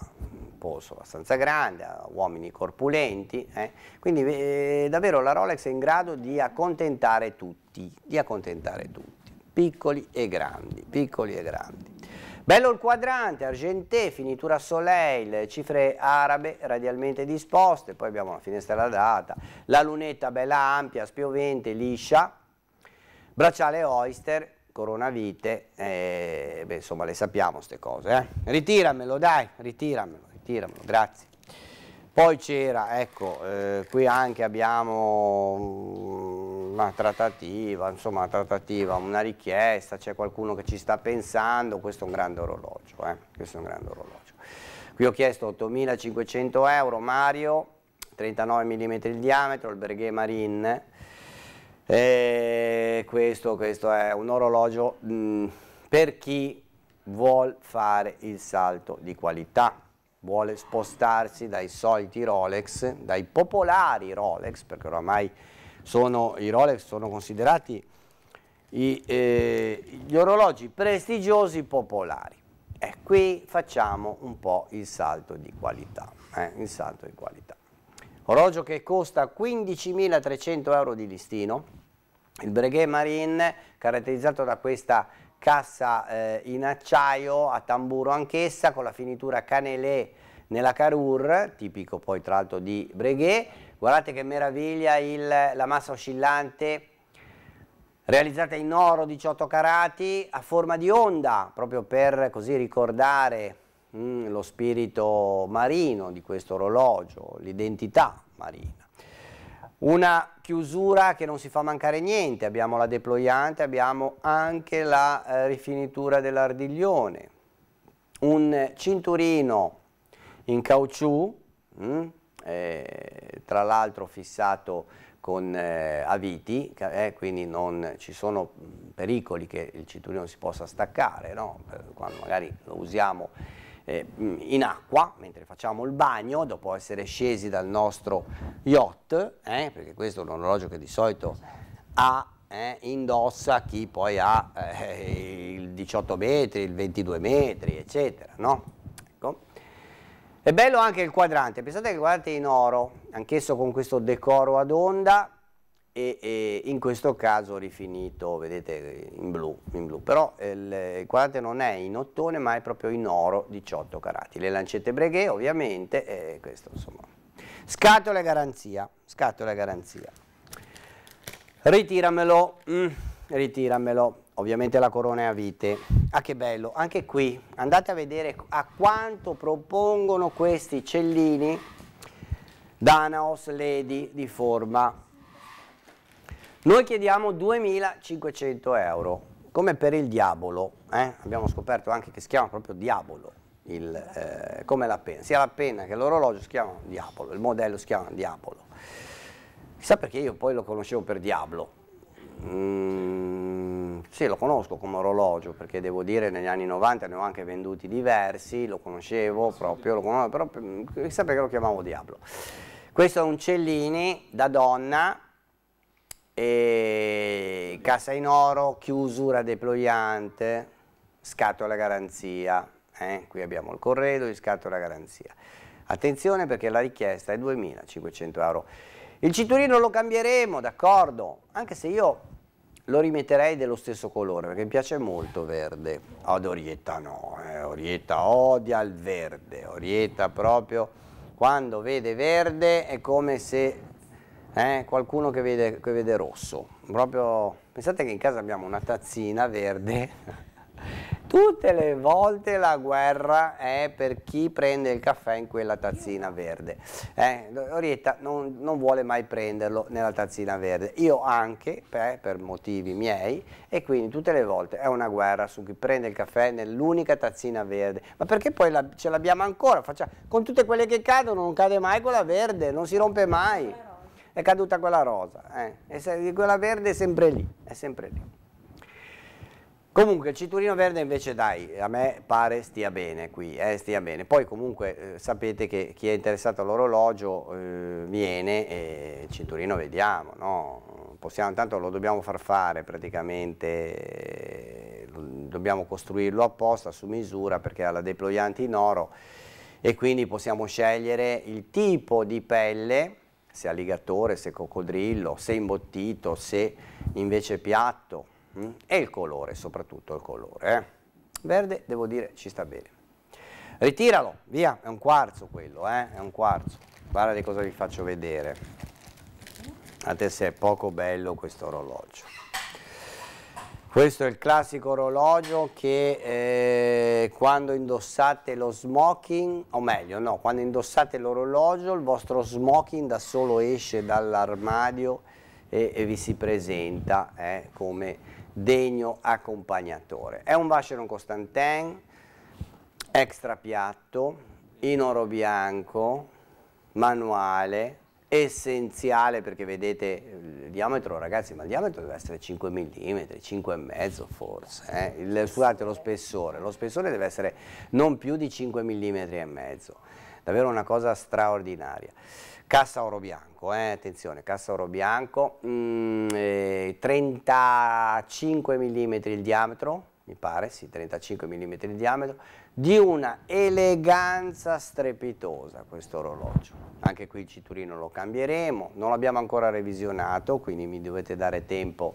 polso abbastanza grande, uomini corpulenti, eh? quindi eh, davvero la Rolex è in grado di accontentare tutti, di accontentare tutti, piccoli e grandi, piccoli e grandi. Bello il quadrante, argentè, finitura soleil, cifre arabe radialmente disposte, poi abbiamo la finestra data, la lunetta bella ampia, spiovente, liscia, bracciale oyster, coronavite, eh, beh, insomma le sappiamo queste cose. Eh? Ritiramelo dai, ritiramelo tiramelo, grazie. Poi c'era, ecco, eh, qui anche abbiamo mm, una trattativa, insomma una trattativa, una richiesta, c'è qualcuno che ci sta pensando, questo è un grande orologio, eh, questo è un grande orologio. Qui ho chiesto 8.500 euro, Mario, 39 mm il diametro, il Berghè Marine, e questo, questo è un orologio mh, mm, per chi vuol fare il salto di qualità vuole spostarsi dai soliti Rolex, dai popolari Rolex, perché oramai sono, i Rolex sono considerati i, eh, gli orologi prestigiosi popolari. E qui facciamo un po' il salto di qualità. Eh, il salto di qualità. Orologio che costa 15.300 euro di listino, il Breguet Marine, caratterizzato da questa cassa eh, in acciaio a tamburo anch'essa con la finitura canelé nella Carur, tipico poi tra l'altro di Breguet. Guardate che meraviglia il, la massa oscillante realizzata in oro 18 carati a forma di onda, proprio per così ricordare mh, mm, lo spirito marino di questo orologio, l'identità marina. Una chiusura che non si fa mancare niente, abbiamo la deployante, abbiamo anche la eh, rifinitura dell'ardiglione, un cinturino in caucciù, mh, mm, eh, tra l'altro fissato con eh, aviti, eh, quindi non ci sono mm, pericoli che il cinturino si possa staccare, no? quando magari lo usiamo eh, in acqua mentre facciamo il bagno, dopo essere scesi dal nostro yacht, eh, perché questo è un orologio che di solito ha, eh, indossa chi poi ha eh, il 18 metri, il 22 metri, eccetera, no? Ecco. È bello anche il quadrante, pensate che il quadrante è in oro, anch'esso con questo decoro ad onda, e, e, in questo caso rifinito, vedete, in blu, in blu. però il, eh, quadrante non è in ottone ma è proprio in oro 18 carati, le lancette breghe ovviamente, e questo insomma. Scatola e garanzia, scatola e garanzia. Ritiramelo, mm, ritiramelo, ovviamente la corona è a vite. Ah che bello, anche qui andate a vedere a quanto propongono questi cellini Danaos Lady di forma noi chiediamo 2.500 euro, come per il diavolo, eh? abbiamo scoperto anche che si chiama proprio diavolo, il, eh, come la penna, sia la penna che l'orologio si chiamano diavolo, il modello si chiama diavolo. Chissà perché io poi lo conoscevo per diavolo. Mm, sì, lo conosco come orologio perché devo dire negli anni 90 ne ho anche venduti diversi, lo conoscevo proprio, lo conoscevo, però mm, chissà perché lo chiamavo diavolo. Questo è un Cellini da donna, e casa in oro, chiusura deployante, scatola garanzia. Eh? Qui abbiamo il corredo di scatola garanzia. Attenzione perché la richiesta è 2.500 euro. Il cinturino lo cambieremo, d'accordo? Anche se io lo rimetterei dello stesso colore perché mi piace molto verde. Ad Orietta no, eh? Orietta odia il verde. Orietta proprio quando vede verde è come se eh, qualcuno che vede, che vede rosso. Proprio, pensate che in casa abbiamo una tazzina verde. Tutte le volte la guerra è per chi prende il caffè in quella tazzina verde. Eh, Orietta non, non, vuole mai prenderlo nella tazzina verde. Io anche, per, eh, per motivi miei, e quindi tutte le volte è una guerra su chi prende il caffè nell'unica tazzina verde. Ma perché poi la, ce l'abbiamo ancora? Faccia, con tutte quelle che cadono non cade mai quella verde, non si rompe mai è caduta quella rosa, eh, e se, quella verde è sempre lì, è sempre lì. Comunque il cinturino verde invece dai, a me pare stia bene qui, eh, stia bene. Poi comunque eh, sapete che chi è interessato all'orologio eh, viene e il cinturino vediamo, no? Possiamo, intanto lo dobbiamo far fare praticamente, eh, dobbiamo costruirlo apposta su misura perché ha la deployante in oro e quindi possiamo scegliere il tipo di pelle se alligatore, se coccodrillo, se imbottito, se invece piatto mm? e il colore, soprattutto il colore. Eh? Verde, devo dire, ci sta bene. Ritiralo, via, è un quarzo quello, eh? è un quarzo. Guardate cosa vi faccio vedere. Guardate se è poco bello questo orologio. Questo è il classico orologio che eh, quando indossate lo smoking, o meglio, no, quando indossate l'orologio il vostro smoking da solo esce dall'armadio e, e, vi si presenta eh, come degno accompagnatore. È un Vacheron Constantin, extra piatto, in oro bianco, manuale, essenziale perché vedete il diametro ragazzi ma il diametro deve essere 5 mm 5,5 forse eh? il, scusate lo spessore lo spessore deve essere non più di 5 mm e mezzo davvero una cosa straordinaria cassa oro bianco eh? attenzione cassa oro bianco mm, eh, 35 mm il diametro mi pare sì 35 mm il diametro di una eleganza strepitosa questo orologio. Anche qui il cinturino lo cambieremo, non l'abbiamo ancora revisionato, quindi mi dovete dare tempo,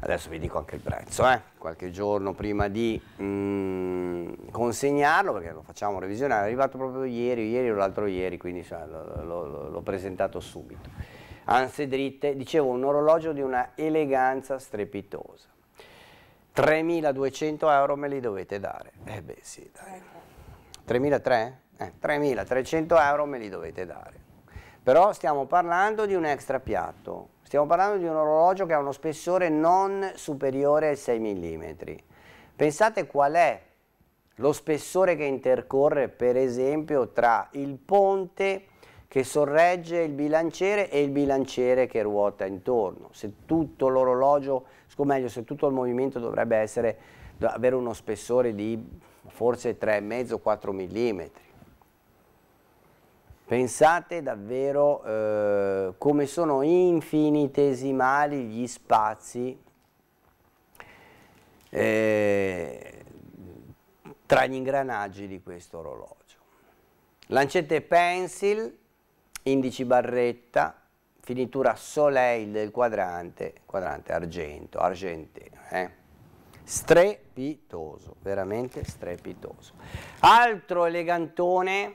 adesso vi dico anche il prezzo, eh? qualche giorno prima di mh, mm, consegnarlo, perché lo facciamo revisionare, è arrivato proprio ieri, ieri o l'altro ieri, quindi cioè, l'ho presentato subito. Anse dritte, dicevo un orologio di una eleganza strepitosa. 3.200 euro me li dovete dare. Eh beh sì, dai. 3.300? Eh, 3.300 euro me li dovete dare. Però stiamo parlando di un extra piatto, stiamo parlando di un orologio che ha uno spessore non superiore ai 6 mm. Pensate qual è lo spessore che intercorre per esempio tra il ponte che sorregge il bilanciere e il bilanciere che ruota intorno. Se tutto l'orologio o meglio se tutto il movimento dovrebbe essere, avere uno spessore di forse 3,5-4 mm. Pensate davvero eh, come sono infinitesimali gli spazi eh, tra gli ingranaggi di questo orologio. Lancette pencil, indici barretta, finitura Soleil del quadrante, quadrante argento, argente, eh? strepitoso, veramente strepitoso. Altro elegantone,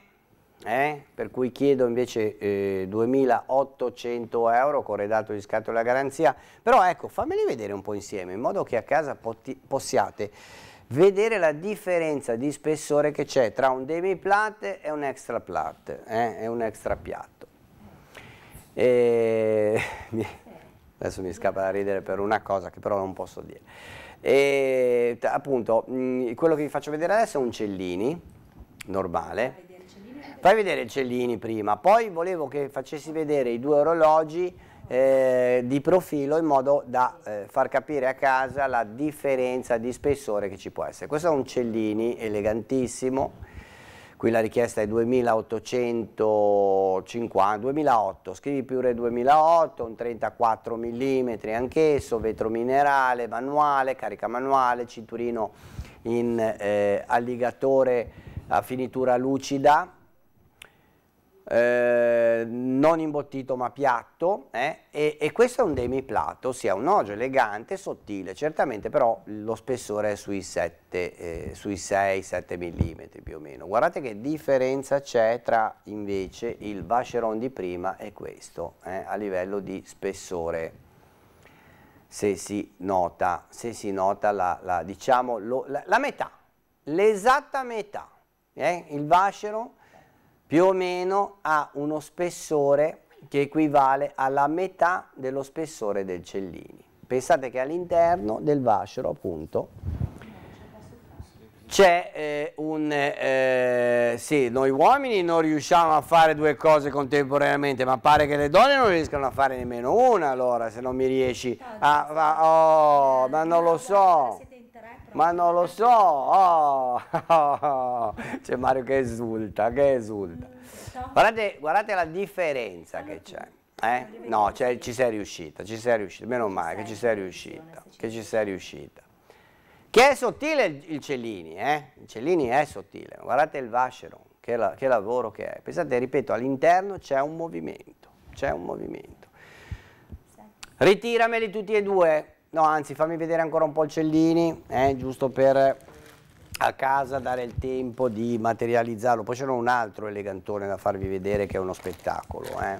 eh? per cui chiedo invece eh, 2800 euro, corredato di scatola a garanzia, però ecco, fammeli vedere un po' insieme, in modo che a casa possiate vedere la differenza di spessore che c'è tra un demi plate e un extra plate, eh? e un extra piatto. E... Adesso mi scappa da ridere per una cosa che però non posso dire. E, appunto, quello che vi faccio vedere adesso è un Cellini, normale. Fai vedere il Cellini prima, poi volevo che facessi vedere i due orologi eh, di profilo in modo da eh, far capire a casa la differenza di spessore che ci può essere. Questo è un Cellini elegantissimo qui la richiesta è 2850, 2008, scrivi pure 2008, un 34 mm anch'esso, vetro minerale, manuale, carica manuale, cinturino in eh, alligatore a finitura lucida, eh, non imbottito ma piatto eh? e, e, questo è un demiplato, ossia un oggio elegante, sottile, certamente però lo spessore è sui 6-7 eh, mm più o meno. Guardate che differenza c'è tra invece il vacheron di prima e questo eh, a livello di spessore se si nota, se si nota la, la, diciamo, lo, la, la metà, l'esatta metà. Eh? Il vascero più o meno ha uno spessore che equivale alla metà dello spessore del Cellini. Pensate che all'interno del vascero appunto c'è eh, un... Eh, sì, noi uomini non riusciamo a fare due cose contemporaneamente, ma pare che le donne non riescano a fare nemmeno una allora, se non mi riesci Ah, a oh, ma non lo so. Ma non lo so, oh, oh, oh. c'è Mario che esulta, che esulta. Guardate, guardate la differenza che c'è. Eh? No, cioè, ci sei riuscita, ci sei riuscita, meno male che ci sei riuscita, che ci sei riuscita. Che è sottile il Cellini, eh? il Cellini è sottile, guardate il Vacheron, che, la, che lavoro che è. Pensate, ripeto, all'interno c'è un movimento, c'è un movimento. Ritirameli tutti e due, No, anzi, fammi vedere ancora un po' il Cellini, eh, giusto per eh, a casa dare il tempo di materializzarlo. Poi c'era un altro elegantone da farvi vedere che è uno spettacolo. Eh.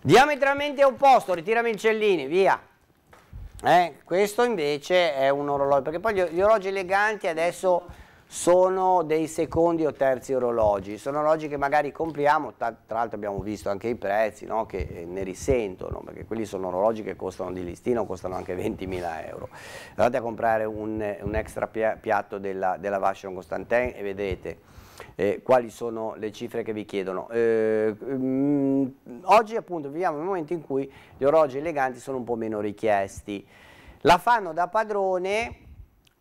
Diametralmente opposto, ritirami il Cellini, via. Eh, questo invece è un orologio, perché poi gli, gli orologi eleganti adesso sono dei secondi o terzi orologi, sono orologi che magari compriamo, tra, tra l'altro abbiamo visto anche i prezzi no? che eh, ne risentono, perché quelli sono orologi che costano di listino, costano anche 20.000 euro. Andate a comprare un, un extra piatto della, della Vachon Constantin e vedete eh, quali sono le cifre che vi chiedono. Eh, mh, mm, oggi appunto viviamo un momento in cui gli orologi eleganti sono un po' meno richiesti, la fanno da padrone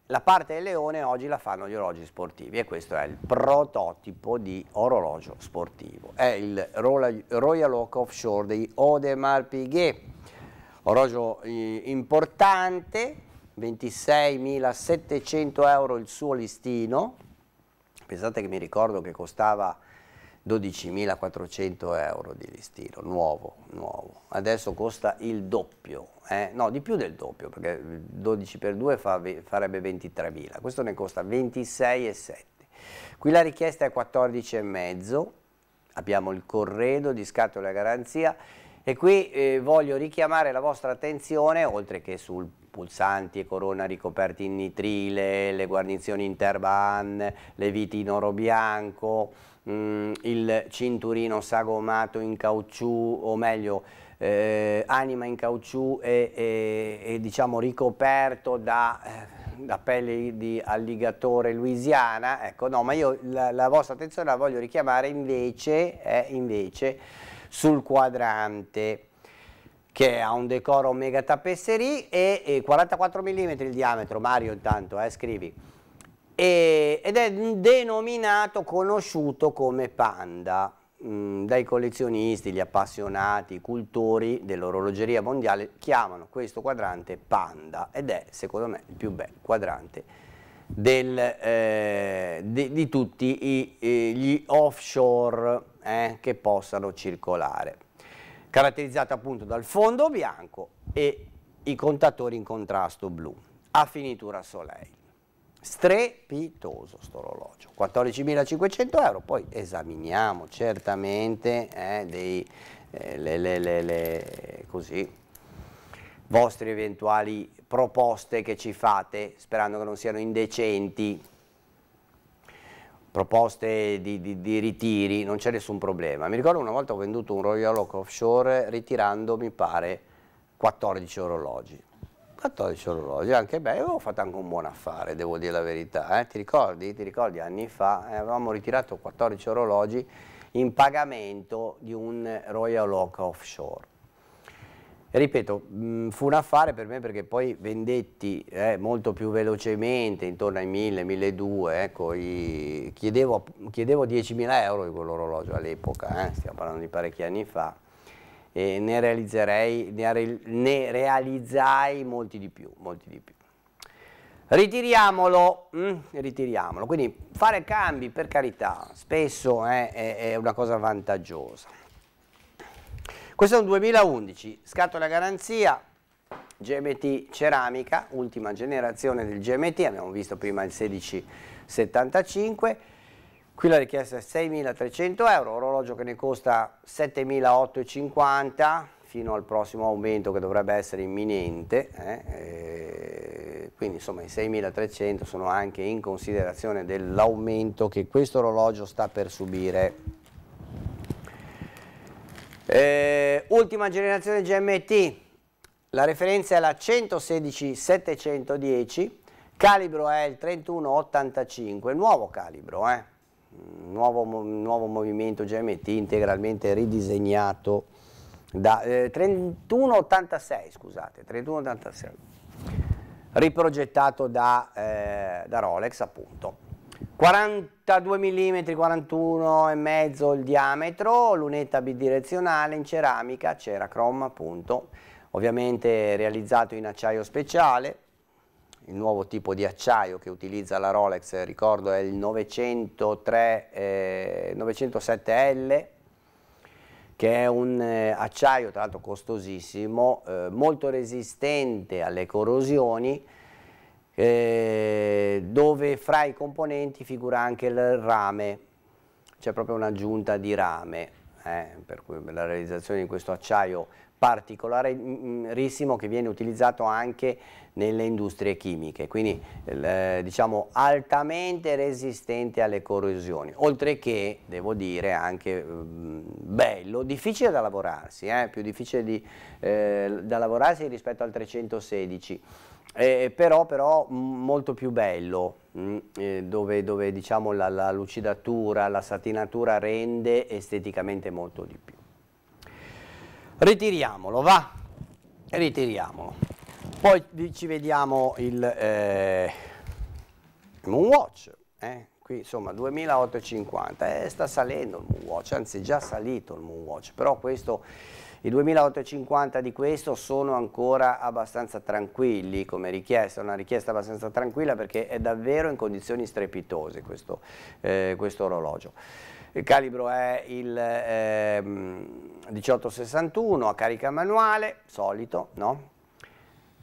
la parte del leone oggi la fanno gli orologi sportivi e questo è il prototipo di orologio sportivo. È il Royal Oak Offshore di Audemars Piguet, orologio eh, importante, 26.700 euro il suo listino, pensate che mi ricordo che costava 12.400 euro di listino, nuovo, nuovo. Adesso costa il doppio, eh? no di più del doppio, perché 12 per 2 fa, farebbe 23.000, questo ne costa 26,7. Qui la richiesta è 14,5, abbiamo il corredo di scatola e garanzia e qui eh, voglio richiamare la vostra attenzione, oltre che sul pulsanti e corona ricoperti in nitrile, le guarnizioni interban, le viti in oro bianco, mh, mm, il cinturino sagomato in caucciù o meglio eh, anima in caucciù e, e, e diciamo ricoperto da, eh, da pelli di alligatore Louisiana, ecco no, ma io la, la vostra attenzione la voglio richiamare invece, eh, invece sul quadrante che ha un decoro mega tappesserie e, e 44 mm il diametro, Mario intanto, eh, scrivi e, ed è denominato, conosciuto come panda mh, mm, dai collezionisti, gli appassionati, i cultori dell'orologeria mondiale chiamano questo quadrante panda ed è secondo me il più bel quadrante del, eh, di, di, tutti i, gli offshore eh, che possano circolare, caratterizzato appunto dal fondo bianco e i contatori in contrasto blu a finitura Soleil strepitoso sto orologio 14.500 euro poi esaminiamo certamente eh, dei, eh, le, le, le, così, vostre eventuali proposte che ci fate sperando che non siano indecenti proposte di, di, di ritiri non c'è nessun problema mi ricordo una volta ho venduto un Royal Oak Offshore ritirando mi pare 14 orologi 14 orologi, anche beh, avevo fatto anche un buon affare, devo dire la verità, eh? ti ricordi? Ti ricordi anni fa eh, avevamo ritirato 14 orologi in pagamento di un Royal Oak offshore. E ripeto, mh, mm, fu un affare per me perché poi vendetti eh, molto più velocemente, intorno ai 1000, 1200, ecco, chiedevo, chiedevo 10.000 euro di quell'orologio all'epoca, eh. stiamo parlando di parecchi anni fa, e ne realizzerei, ne realizzai molti di più, molti di più. Ritiriamolo, mm, ritiriamolo, quindi fare cambi per carità spesso eh, è, è una cosa vantaggiosa. Questo è un 2011, scatola garanzia, GMT ceramica, ultima generazione del GMT, abbiamo visto prima il 1675, Qui la richiesta è 6.300 euro, orologio che ne costa 7.850 fino al prossimo aumento che dovrebbe essere imminente, eh? eh quindi insomma i 6.300 sono anche in considerazione dell'aumento che questo orologio sta per subire. Eh, ultima generazione GMT, la referenza è la 116-710, calibro è il 3185, nuovo calibro. Eh? nuovo, nuovo movimento GMT integralmente ridisegnato da eh, 3186, scusate, 3186, riprogettato da, eh, da Rolex appunto. 42 mm, 41 e mezzo il diametro, lunetta bidirezionale in ceramica, cera chrome appunto, ovviamente realizzato in acciaio speciale, il nuovo tipo di acciaio che utilizza la Rolex, ricordo è il 903, eh, 907L, che è un eh, acciaio tra l'altro costosissimo, eh, molto resistente alle corrosioni, eh, dove fra i componenti figura anche il rame, c'è proprio un'aggiunta di rame, eh, per cui per la realizzazione di questo acciaio particolarissimo mm, mm, che viene utilizzato anche nelle industrie chimiche, quindi eh, diciamo altamente resistente alle corrosioni, oltre che, devo dire, anche mh, mm, bello, difficile da lavorarsi, eh, più difficile di, eh, da lavorarsi rispetto al 316, eh, però, però molto più bello, mh, mm, eh, dove, dove diciamo, la, la lucidatura, la satinatura rende esteticamente molto di più. Ritiriamolo, va? Ritiriamolo. Poi ci vediamo il eh, Moonwatch, eh? qui insomma 2850, eh, sta salendo il Moonwatch, anzi è già salito il Moonwatch, però questo, i 2850 di questo sono ancora abbastanza tranquilli come richiesta, una richiesta abbastanza tranquilla perché è davvero in condizioni strepitose questo, eh, questo orologio. Il calibro è il eh, 1861 a carica manuale, solito, no?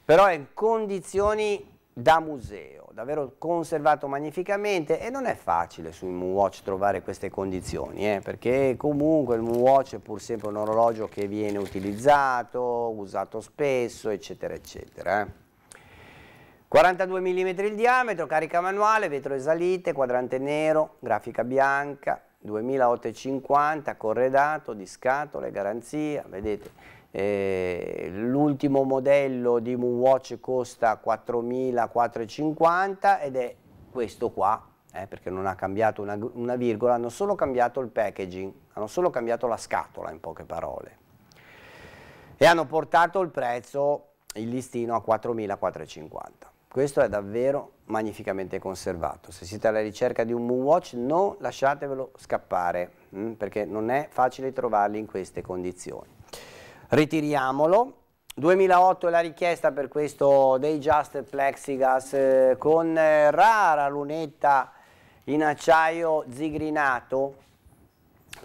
però è in condizioni da museo, davvero conservato magnificamente e non è facile sul Moonwatch trovare queste condizioni, eh, perché comunque il Moonwatch è pur sempre un orologio che viene utilizzato, usato spesso, eccetera, eccetera. Eh. 42 mm il diametro, carica manuale, vetro esalite, quadrante nero, grafica bianca, 2850, corredato, di scatole, garanzia, vedete, eh, l'ultimo modello di Moonwatch costa 4.450 ed è questo qua, eh, perché non ha cambiato una, una virgola, hanno solo cambiato il packaging, hanno solo cambiato la scatola in poche parole. E hanno portato il prezzo, il listino, a 4.450. Questo è davvero magnificamente conservato. Se siete alla ricerca di un Moonwatch non lasciatevelo scappare, mh, mm, perché non è facile trovarli in queste condizioni ritiriamolo. 2008 è la richiesta per questo dei Just Plexigas eh, con eh, rara lunetta in acciaio zigrinato,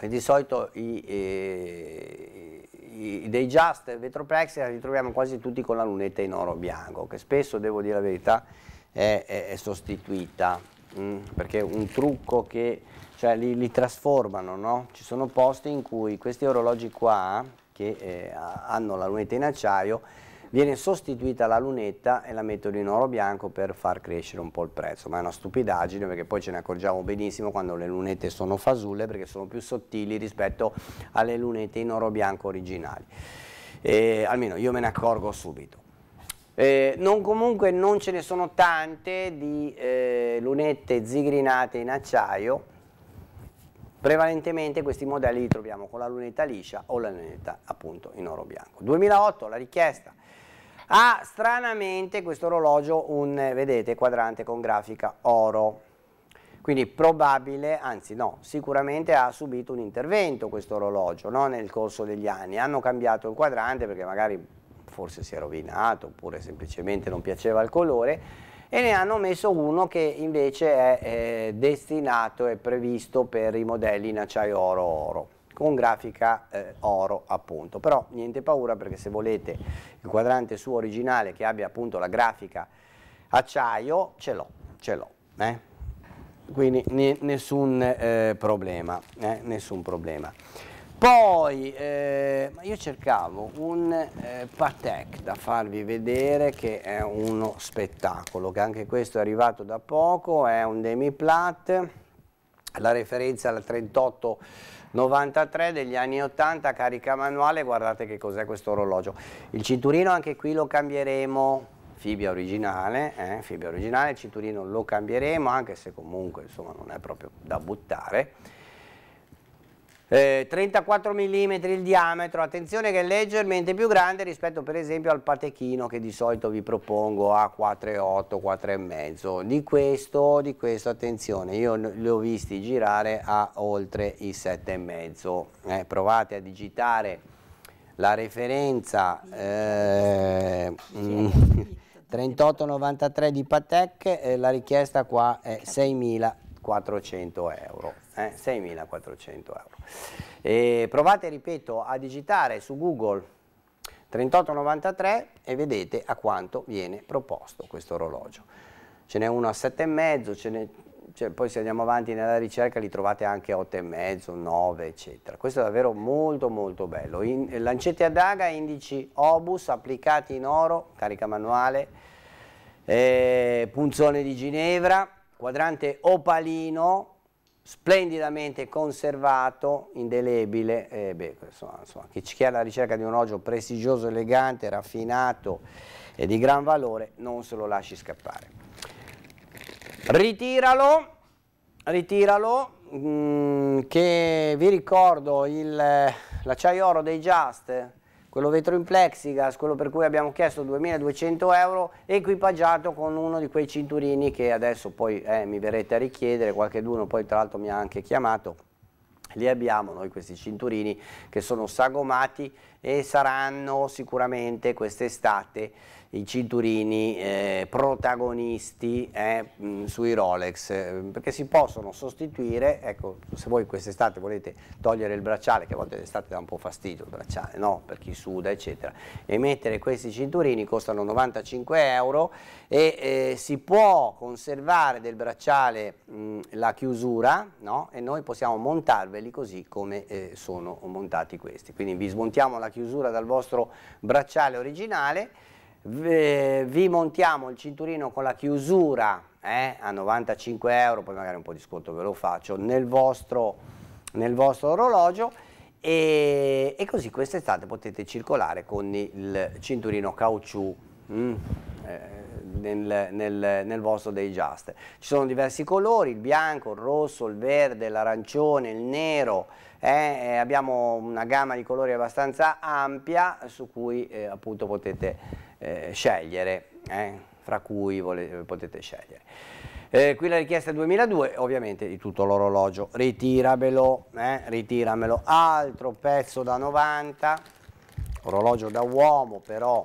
di solito i, eh, i Day Just Vetroplexia li troviamo quasi tutti con la lunetta in oro bianco, che spesso, devo dire la verità, è, è, è sostituita, mh, mm, perché un trucco che cioè, li, li trasformano, no? ci sono posti in cui questi orologi qua che eh, hanno la lunetta in acciaio, viene sostituita la lunetta e la mettono in oro bianco per far crescere un po' il prezzo, ma è una stupidaggine perché poi ce ne accorgiamo benissimo quando le lunette sono fasulle perché sono più sottili rispetto alle lunette in oro bianco originali, e, almeno io me ne accorgo subito. Eh, non, comunque non ce ne sono tante di eh, lunette zigrinate in acciaio, Prevalentemente questi modelli li troviamo con la lunetta liscia o la lunetta appunto in oro bianco. 2008 la richiesta. Ha ah, stranamente questo orologio un, vedete, quadrante con grafica oro. Quindi probabile, anzi no, sicuramente ha subito un intervento questo orologio no? nel corso degli anni. Hanno cambiato il quadrante perché magari forse si è rovinato oppure semplicemente non piaceva il colore e ne hanno messo uno che invece è eh, destinato e previsto per i modelli in acciaio oro-oro con grafica eh, oro appunto però niente paura perché se volete il quadrante suo originale che abbia appunto la grafica acciaio ce l'ho ce l'ho eh? quindi ne, nessun, eh, problema, eh, nessun problema poi eh, io cercavo un eh, Patek da farvi vedere che è uno spettacolo, che anche questo è arrivato da poco, è un demiplat, la referenza al 38 93 degli anni 80 carica manuale guardate che cos'è questo orologio il cinturino anche qui lo cambieremo fibbia originale eh, fibbia originale il cinturino lo cambieremo anche se comunque insomma non è proprio da buttare eh, 34 mm il diametro, attenzione che è leggermente più grande rispetto per esempio al patechino che di solito vi propongo a 4,8, 4,5, di questo, di questo attenzione, io li ho visti girare a oltre i 7,5, eh, provate a digitare la referenza eh, 3893 mm, di Patek, eh, la richiesta qua è 6000 6.400 euro. Eh? 6.400 euro. E provate, ripeto, a digitare su Google 38,93 e vedete a quanto viene proposto questo orologio. Ce n'è uno a 7,5, cioè, poi se andiamo avanti nella ricerca li trovate anche 8,5, 9 eccetera. Questo è davvero molto molto bello. In, lancette a daga, indici obus applicati in oro, carica manuale, eh, punzone di ginevra, quadrante opalino, splendidamente conservato, indelebile, eh beh, insomma, insomma, chi è alla ricerca di un orologio prestigioso, elegante, raffinato e di gran valore, non se lo lasci scappare. Ritiralo, ritiralo, mh, mm, che vi ricordo eh, l'acciaio oro dei Just, quello vetro in plexigas, quello per cui abbiamo chiesto 2200 euro, equipaggiato con uno di quei cinturini che adesso poi eh, mi verrete a richiedere, qualche d'uno poi tra l'altro mi ha anche chiamato, li abbiamo noi questi cinturini che sono sagomati e saranno sicuramente quest'estate i cinturini eh, protagonisti eh, mh, mm, sui Rolex, eh, perché si possono sostituire, ecco, se voi quest'estate volete togliere il bracciale, che a volte d'estate dà un po' fastidio il bracciale, no, per chi suda, eccetera, e mettere questi cinturini costano 95 euro e eh, si può conservare del bracciale mh, mm, la chiusura, no, e noi possiamo montarveli così come eh, sono montati questi, quindi vi smontiamo la chiusura dal vostro bracciale originale, vi montiamo il cinturino con la chiusura eh, a 95 euro, poi magari un po' di sconto ve lo faccio, nel vostro, nel vostro orologio e, e così quest'estate potete circolare con il cinturino caucciù mm, eh, nel, nel, nel, vostro day just. Ci sono diversi colori, il bianco, il rosso, il verde, l'arancione, il nero, eh, abbiamo una gamma di colori abbastanza ampia su cui eh, appunto potete eh, scegliere, eh, fra cui potete scegliere. Eh, qui la richiesta 2002, ovviamente di tutto l'orologio, ritiramelo, eh, ritiramelo, altro pezzo da 90, orologio da uomo però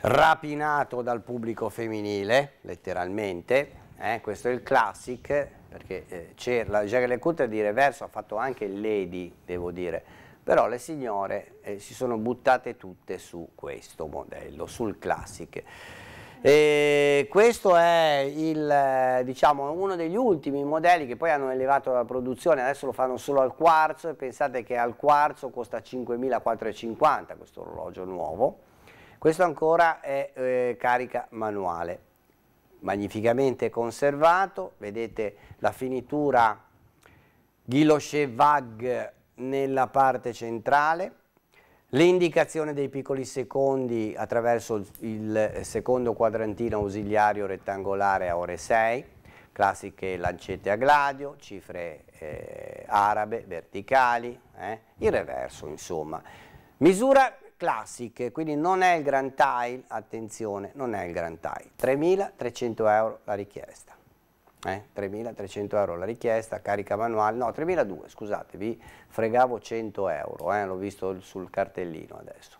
rapinato dal pubblico femminile, letteralmente, eh, questo è il classic, perché eh, la Jacques Lecoultre di Reverso ha fatto anche il Lady, devo dire, però le signore eh, si sono buttate tutte su questo modello, sul classic. E questo è il, eh, diciamo, uno degli ultimi modelli che poi hanno elevato la produzione, adesso lo fanno solo al quarzo e pensate che al quarzo costa 5.450 questo orologio nuovo, questo ancora è eh, carica manuale, magnificamente conservato, vedete la finitura Guilloche Vague nella parte centrale, l'indicazione dei piccoli secondi attraverso il eh, secondo quadrantino ausiliario rettangolare a ore 6, classiche lancette a gladio, cifre eh, arabe, verticali, eh, il reverso insomma. Misura classiche, quindi non è il grand tile, attenzione, non è il grand tile, 3.300 euro la richiesta. Eh, 3.300 euro la richiesta, carica manuale, no 3.200 scusate, vi fregavo 100 euro, eh, l'ho visto sul cartellino adesso.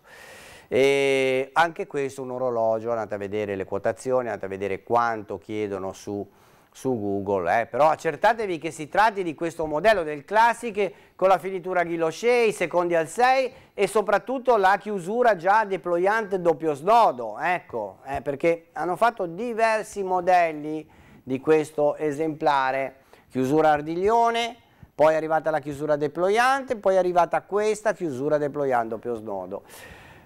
E anche questo un orologio, andate a vedere le quotazioni, andate a vedere quanto chiedono su, su Google, eh. però accertatevi che si tratti di questo modello del classic con la finitura ghilosce, i secondi al 6 e soprattutto la chiusura già deployante doppio snodo, ecco, eh, perché hanno fatto diversi modelli di questo esemplare chiusura ardiglione poi è arrivata la chiusura deployante poi è arrivata questa chiusura deployando doppio snodo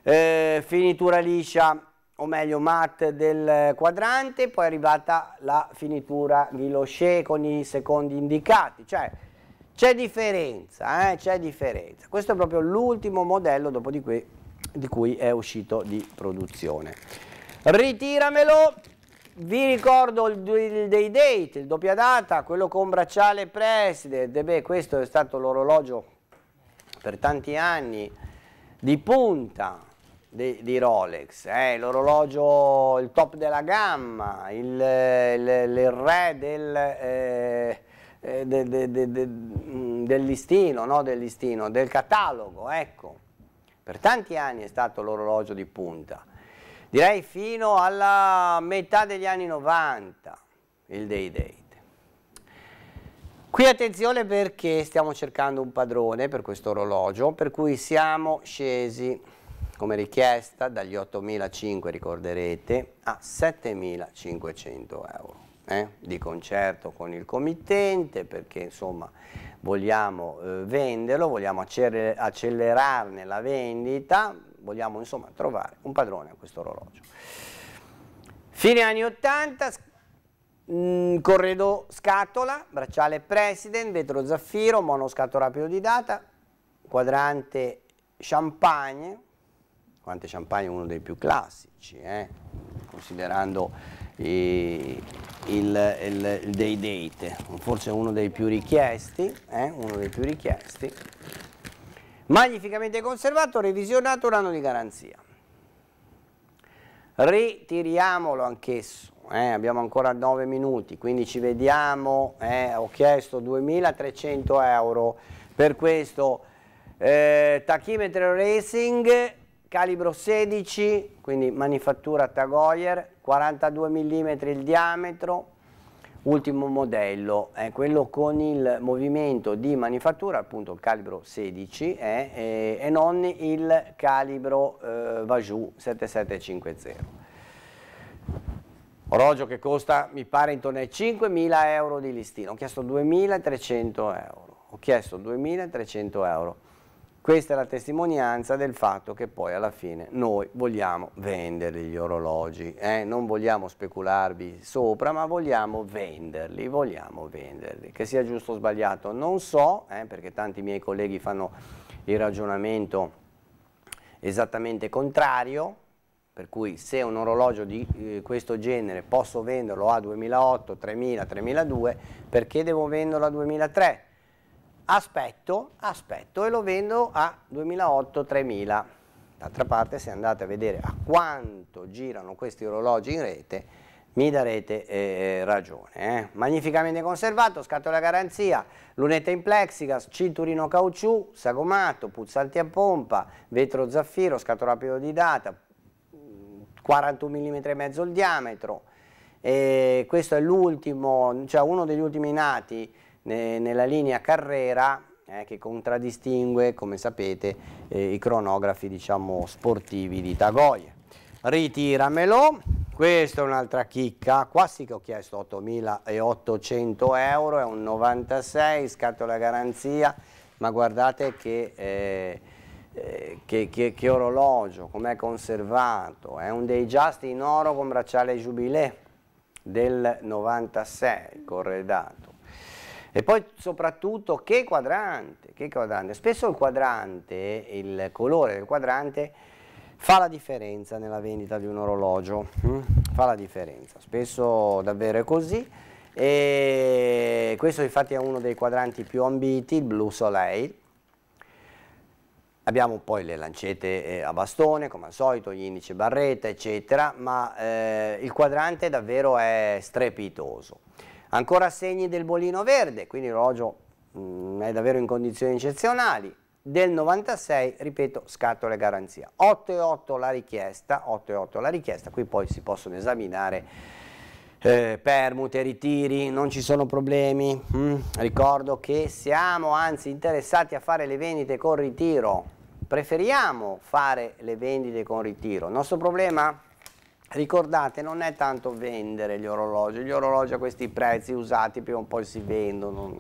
eh, finitura liscia o meglio matte del quadrante poi è arrivata la finitura guilloché con i secondi indicati cioè c'è differenza, eh? c'è differenza. Questo è proprio l'ultimo modello dopo di, qui, di cui è uscito di produzione. Ritiramelo! vi ricordo il, il day date, il doppia data, quello con bracciale president, e beh, questo è stato l'orologio per tanti anni di punta di, di Rolex, eh, l'orologio, il top della gamma, il, il, il re del, eh, eh de, de, de, mm, del listino, no del listino, del catalogo, ecco. Per tanti anni è stato l'orologio di punta direi fino alla metà degli anni 90, il day date. Qui attenzione perché stiamo cercando un padrone per questo orologio, per cui siamo scesi come richiesta dagli 8.500 ricorderete a 7.500 euro eh? di concerto con il committente perché insomma vogliamo eh, venderlo, vogliamo accelerarne la vendita vogliamo insomma trovare un padrone a questo orologio. Fine anni 80, mh, mm, corredo scatola, bracciale President, vetro zaffiro, monoscatto rapido di data, quadrante champagne, quante champagne uno dei più classici, eh? considerando eh, il, il, il, day date, forse uno dei più richiesti, eh? uno dei più richiesti magnificamente conservato, revisionato l'anno di garanzia. Ritiriamolo anch'esso, eh, abbiamo ancora 9 minuti, quindi ci vediamo, eh, ho chiesto 2300 euro per questo eh, tachimetro racing calibro 16, quindi manifattura Tagoyer, 42 mm il diametro, Ultimo modello è eh, quello con il movimento di manifattura, appunto il calibro 16 eh, eh, e non il calibro eh, Vajou 7750. Orologio che costa, mi pare, intorno ai 5.000 euro di listino. Ho chiesto 2.300 euro. Ho chiesto 2.300 euro. Questa è la testimonianza del fatto che poi alla fine noi vogliamo vendere gli orologi, eh? non vogliamo specularvi sopra, ma vogliamo venderli, vogliamo venderli. Che sia giusto o sbagliato non so, eh? perché tanti miei colleghi fanno il ragionamento esattamente contrario, per cui se un orologio di eh, questo genere posso venderlo a 2008, 3000, 3002, perché devo venderlo a 2003? aspetto, aspetto e lo vendo a 2008-3000. D'altra parte se andate a vedere a quanto girano questi orologi in rete mi darete eh, eh, ragione. Eh. Magnificamente conservato, scatola garanzia, lunetta in plexigas, cinturino caucciù, sagomato, puzzanti a pompa, vetro zaffiro, scatola di data, 41 mm e mezzo il diametro. E questo è l'ultimo, cioè uno degli ultimi nati ne, nella linea carrera eh, che contraddistingue, come sapete, eh, i cronografi diciamo, sportivi di Tagoia. Ritiramelo, questa è un'altra chicca, qua sì che ho chiesto 8.800 euro, è un 96, scatola garanzia, ma guardate che... Eh, eh, che, che, che, orologio, com'è conservato, è un dei just in oro con bracciale giubilè del 96 corredato, e poi soprattutto che quadrante, che quadrante. Spesso il quadrante, il colore del quadrante fa la differenza nella vendita di un orologio, mm? fa la differenza, spesso davvero è così. E questo infatti è uno dei quadranti più ambiti, il Blue Soleil. Abbiamo poi le lancette eh, a bastone, come al solito, gli indici barretta, eccetera, ma eh, il quadrante davvero è strepitoso. Ancora segni del bolino verde, quindi l'orologio mm, è davvero in condizioni eccezionali. Del 96, ripeto, scatole garanzia. 8,8 la richiesta, 8,8 la richiesta, qui poi si possono esaminare eh, permute, ritiri, non ci sono problemi. Mm. Ricordo che siamo anzi interessati a fare le vendite con ritiro. Preferiamo fare le vendite con ritiro. Il nostro problema è Ricordate, non è tanto vendere gli orologi, gli orologi a questi prezzi usati prima o poi si vendono,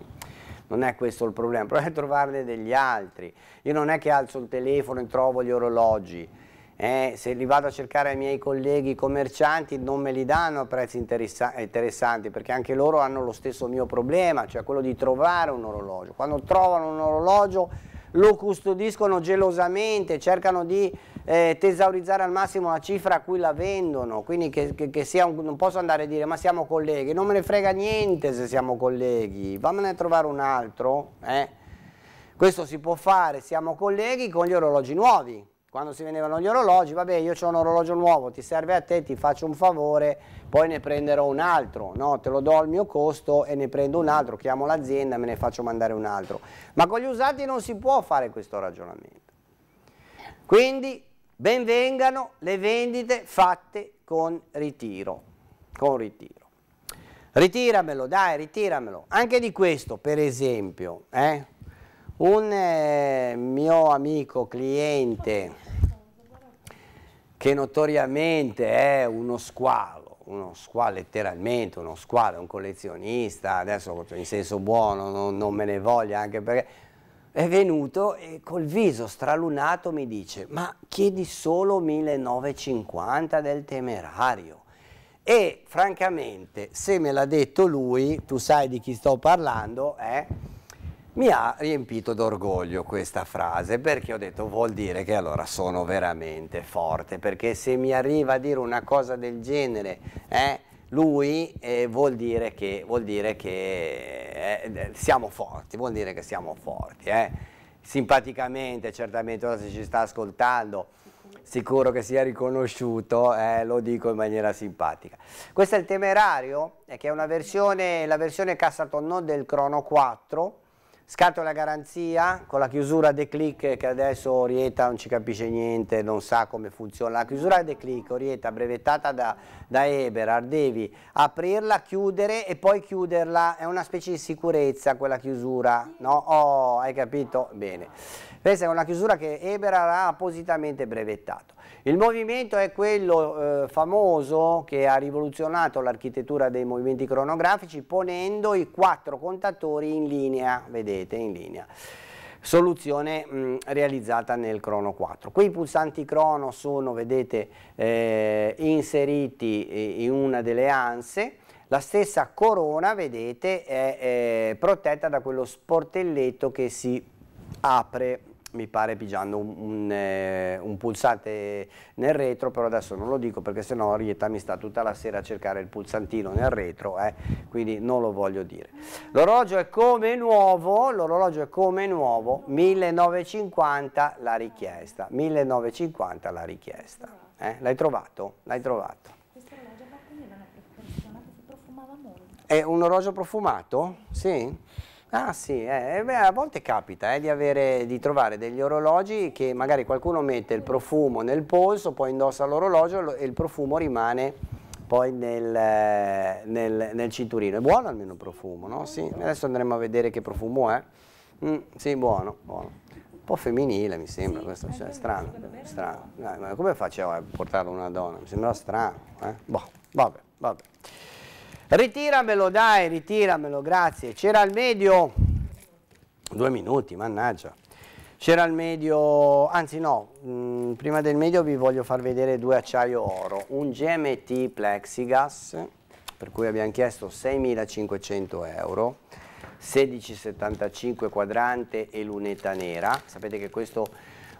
non è questo il problema, però è trovarne degli altri. Io non è che alzo il telefono e trovo gli orologi, eh, se li vado a cercare ai miei colleghi commercianti non me li danno a prezzi interessa interessanti perché anche loro hanno lo stesso mio problema, cioè quello di trovare un orologio. Quando trovano un orologio lo custodiscono gelosamente, cercano di eh, tesaurizzare al massimo la cifra a cui la vendono, quindi che, che, che un, non posso andare a dire ma siamo colleghi, non me ne frega niente se siamo colleghi, vammene a trovare un altro, eh. questo si può fare, siamo colleghi con gli orologi nuovi, quando si vendevano gli orologi, vabbè io ho un orologio nuovo, ti serve a te, ti faccio un favore, poi ne prenderò un altro, no? te lo do al mio costo e ne prendo un altro, chiamo l'azienda e me ne faccio mandare un altro. Ma con gli usati non si può fare questo ragionamento. Quindi benvengano le vendite fatte con ritiro, con ritiro. Ritiramelo, dai, ritiramelo. Anche di questo, per esempio, eh? un eh, mio amico cliente che notoriamente è uno squalo, uno squa letteralmente, uno squalo, un collezionista, adesso in senso buono, non, non me ne voglia anche perché, è venuto e col viso stralunato mi dice ma chiedi solo 1950 del temerario e francamente se me l'ha detto lui, tu sai di chi sto parlando, eh? Mi ha riempito d'orgoglio questa frase perché ho detto vuol dire che allora sono veramente forte perché se mi arriva a dire una cosa del genere eh, lui eh, vuol dire che, vuol dire che eh, eh siamo forti, vuol dire che siamo forti. Eh. Simpaticamente certamente ora se ci sta ascoltando sicuro che sia riconosciuto, eh, lo dico in maniera simpatica. Questo è il Temerario, eh, che è una versione, la versione Cassatonno del Crono 4, scatola garanzia con la chiusura de click che adesso Orieta non ci capisce niente, non sa come funziona. La chiusura de click, Orieta brevettata da, da Eberhard, devi aprirla, chiudere e poi chiuderla. È una specie di sicurezza quella chiusura, no? Oh, hai capito? Bene. Questa è una chiusura che Eberhard ha appositamente brevettato. Il movimento è quello eh, famoso che ha rivoluzionato l'architettura dei movimenti cronografici ponendo i quattro contatori in linea, vedete, in linea. Soluzione mh, mm, realizzata nel crono 4. Quei pulsanti crono sono, vedete, eh, inseriti in una delle anse, la stessa corona, vedete, è, è eh, protetta da quello sportelletto che si apre mi pare pigiando un, un, eh, un, pulsante nel retro, però adesso non lo dico perché sennò Rietta mi sta tutta la sera a cercare il pulsantino nel retro, eh, quindi non lo voglio dire. L'orologio è come nuovo, l'orologio è come nuovo, 1950 la richiesta, 1950 la richiesta. Eh, l'hai trovato? L'hai trovato. Questo orologio apparteneva una persona molto. È un orologio profumato? Sì. Ah sì, eh, beh, a volte capita eh, di, avere, di, trovare degli orologi che magari qualcuno mette il profumo nel polso, poi indossa l'orologio e il profumo rimane poi nel, nel, nel, cinturino. È buono almeno il profumo, no? Sì, adesso andremo a vedere che profumo è. Mm, sì, buono, buono. Un po' femminile mi sembra, sì, questo eh, cioè, strano. strano. Eh, come faccio a portarlo una donna? Mi sembra strano. Eh. Boh, vabbè, vabbè. Ritiramelo dai, ritiramelo, grazie. C'era il medio, due minuti, mannaggia. C'era il medio, anzi no, mh, mm, prima del medio vi voglio far vedere due acciaio oro, un GMT Plexigas, per cui abbiamo chiesto 6.500 euro, 16,75 quadrante e lunetta nera, sapete che questo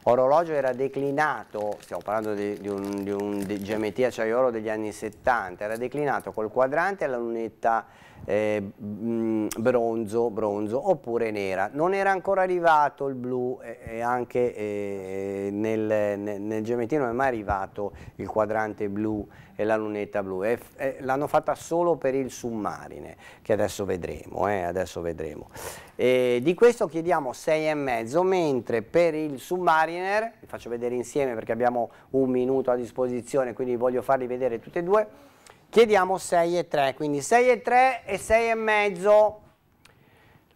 orologio era declinato, stiamo parlando di, di un, di un di GMT acciaiolo degli anni 70, era declinato col quadrante lunetta eh, mm, bronzo, bronzo, oppure nera. Non era ancora arrivato il blu e, e anche eh, nel, nel, nel, geometrino non è mai arrivato il quadrante blu e la lunetta blu. l'hanno fatta solo per il submarine, che adesso vedremo. Eh, adesso vedremo. di questo chiediamo 6,5, mentre per il submariner, vi faccio vedere insieme perché abbiamo un minuto a disposizione, quindi voglio farli vedere tutti e due, chiediamo 6,3, quindi 6,3 e 6,5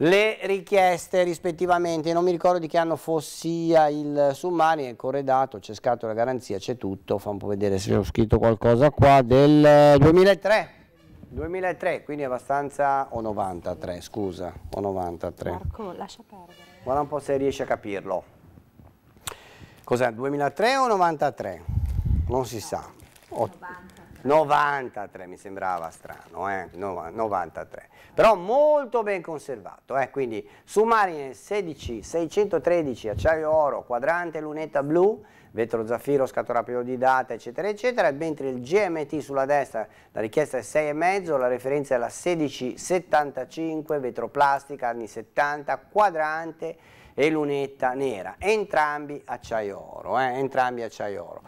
le richieste rispettivamente, non mi ricordo di che anno fosse il sommario, è corredato, c'è scatto la garanzia, c'è tutto, fa un po' vedere se ho scritto qualcosa qua, del 2003, 2003, quindi abbastanza, o 93, scusa, o 93. Marco, lascia perdere. Guarda un po' se riesci a capirlo. Cos'è, 2003 o 93? Non si sa. O... 90. 93 mi sembrava strano, eh? 93, però molto ben conservato, eh? quindi su Marine 16, 613 acciaio oro, quadrante lunetta blu, vetro zaffiro, scatola periodidata eccetera eccetera, mentre il GMT sulla destra la richiesta è 6,5, la referenza è la 1675, vetro plastica anni 70, quadrante e lunetta nera, entrambi acciaio oro, eh? entrambi acciaio oro.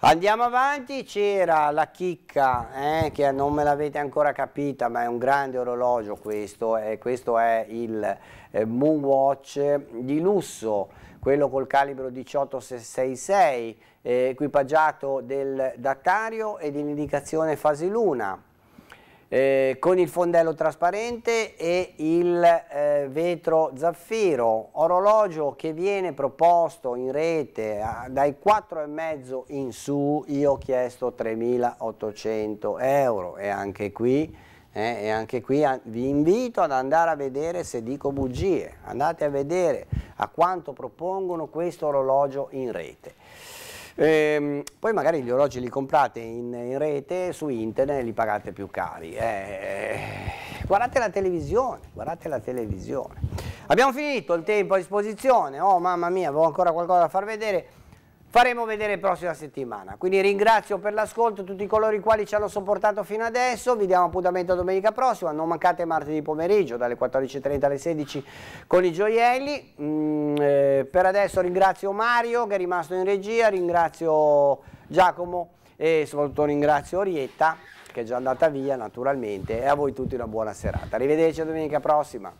Andiamo avanti, c'era la chicca eh, che non me l'avete ancora capita ma è un grande orologio questo eh, questo è il eh, Moonwatch di lusso, quello col calibro 18666 eh, equipaggiato del dattario e dell'indicazione fase luna eh, con il fondello trasparente e il eh, vetro zaffiro, orologio che viene proposto in rete a, dai 4,5 in su, io ho chiesto 3.800 euro e anche qui, eh, e anche qui a, vi invito ad andare a vedere se dico bugie, andate a vedere a quanto propongono questo orologio in rete. Ehm, poi magari gli orologi li comprate in, in rete, su internet, e li pagate più cari. Eh, eh, guardate la televisione, guardate la televisione. Abbiamo finito il tempo a disposizione, oh mamma mia, avevo ancora qualcosa da far vedere faremo vedere prossima settimana. Quindi ringrazio per l'ascolto tutti coloro i quali ci hanno sopportato fino adesso, vi diamo appuntamento domenica prossima, non mancate martedì pomeriggio dalle 14.30 alle 16 con i gioielli. Mm, eh, per adesso ringrazio Mario che è rimasto in regia, ringrazio Giacomo e soprattutto ringrazio Orietta che è già andata via naturalmente e a voi tutti una buona serata. Arrivederci a domenica prossima.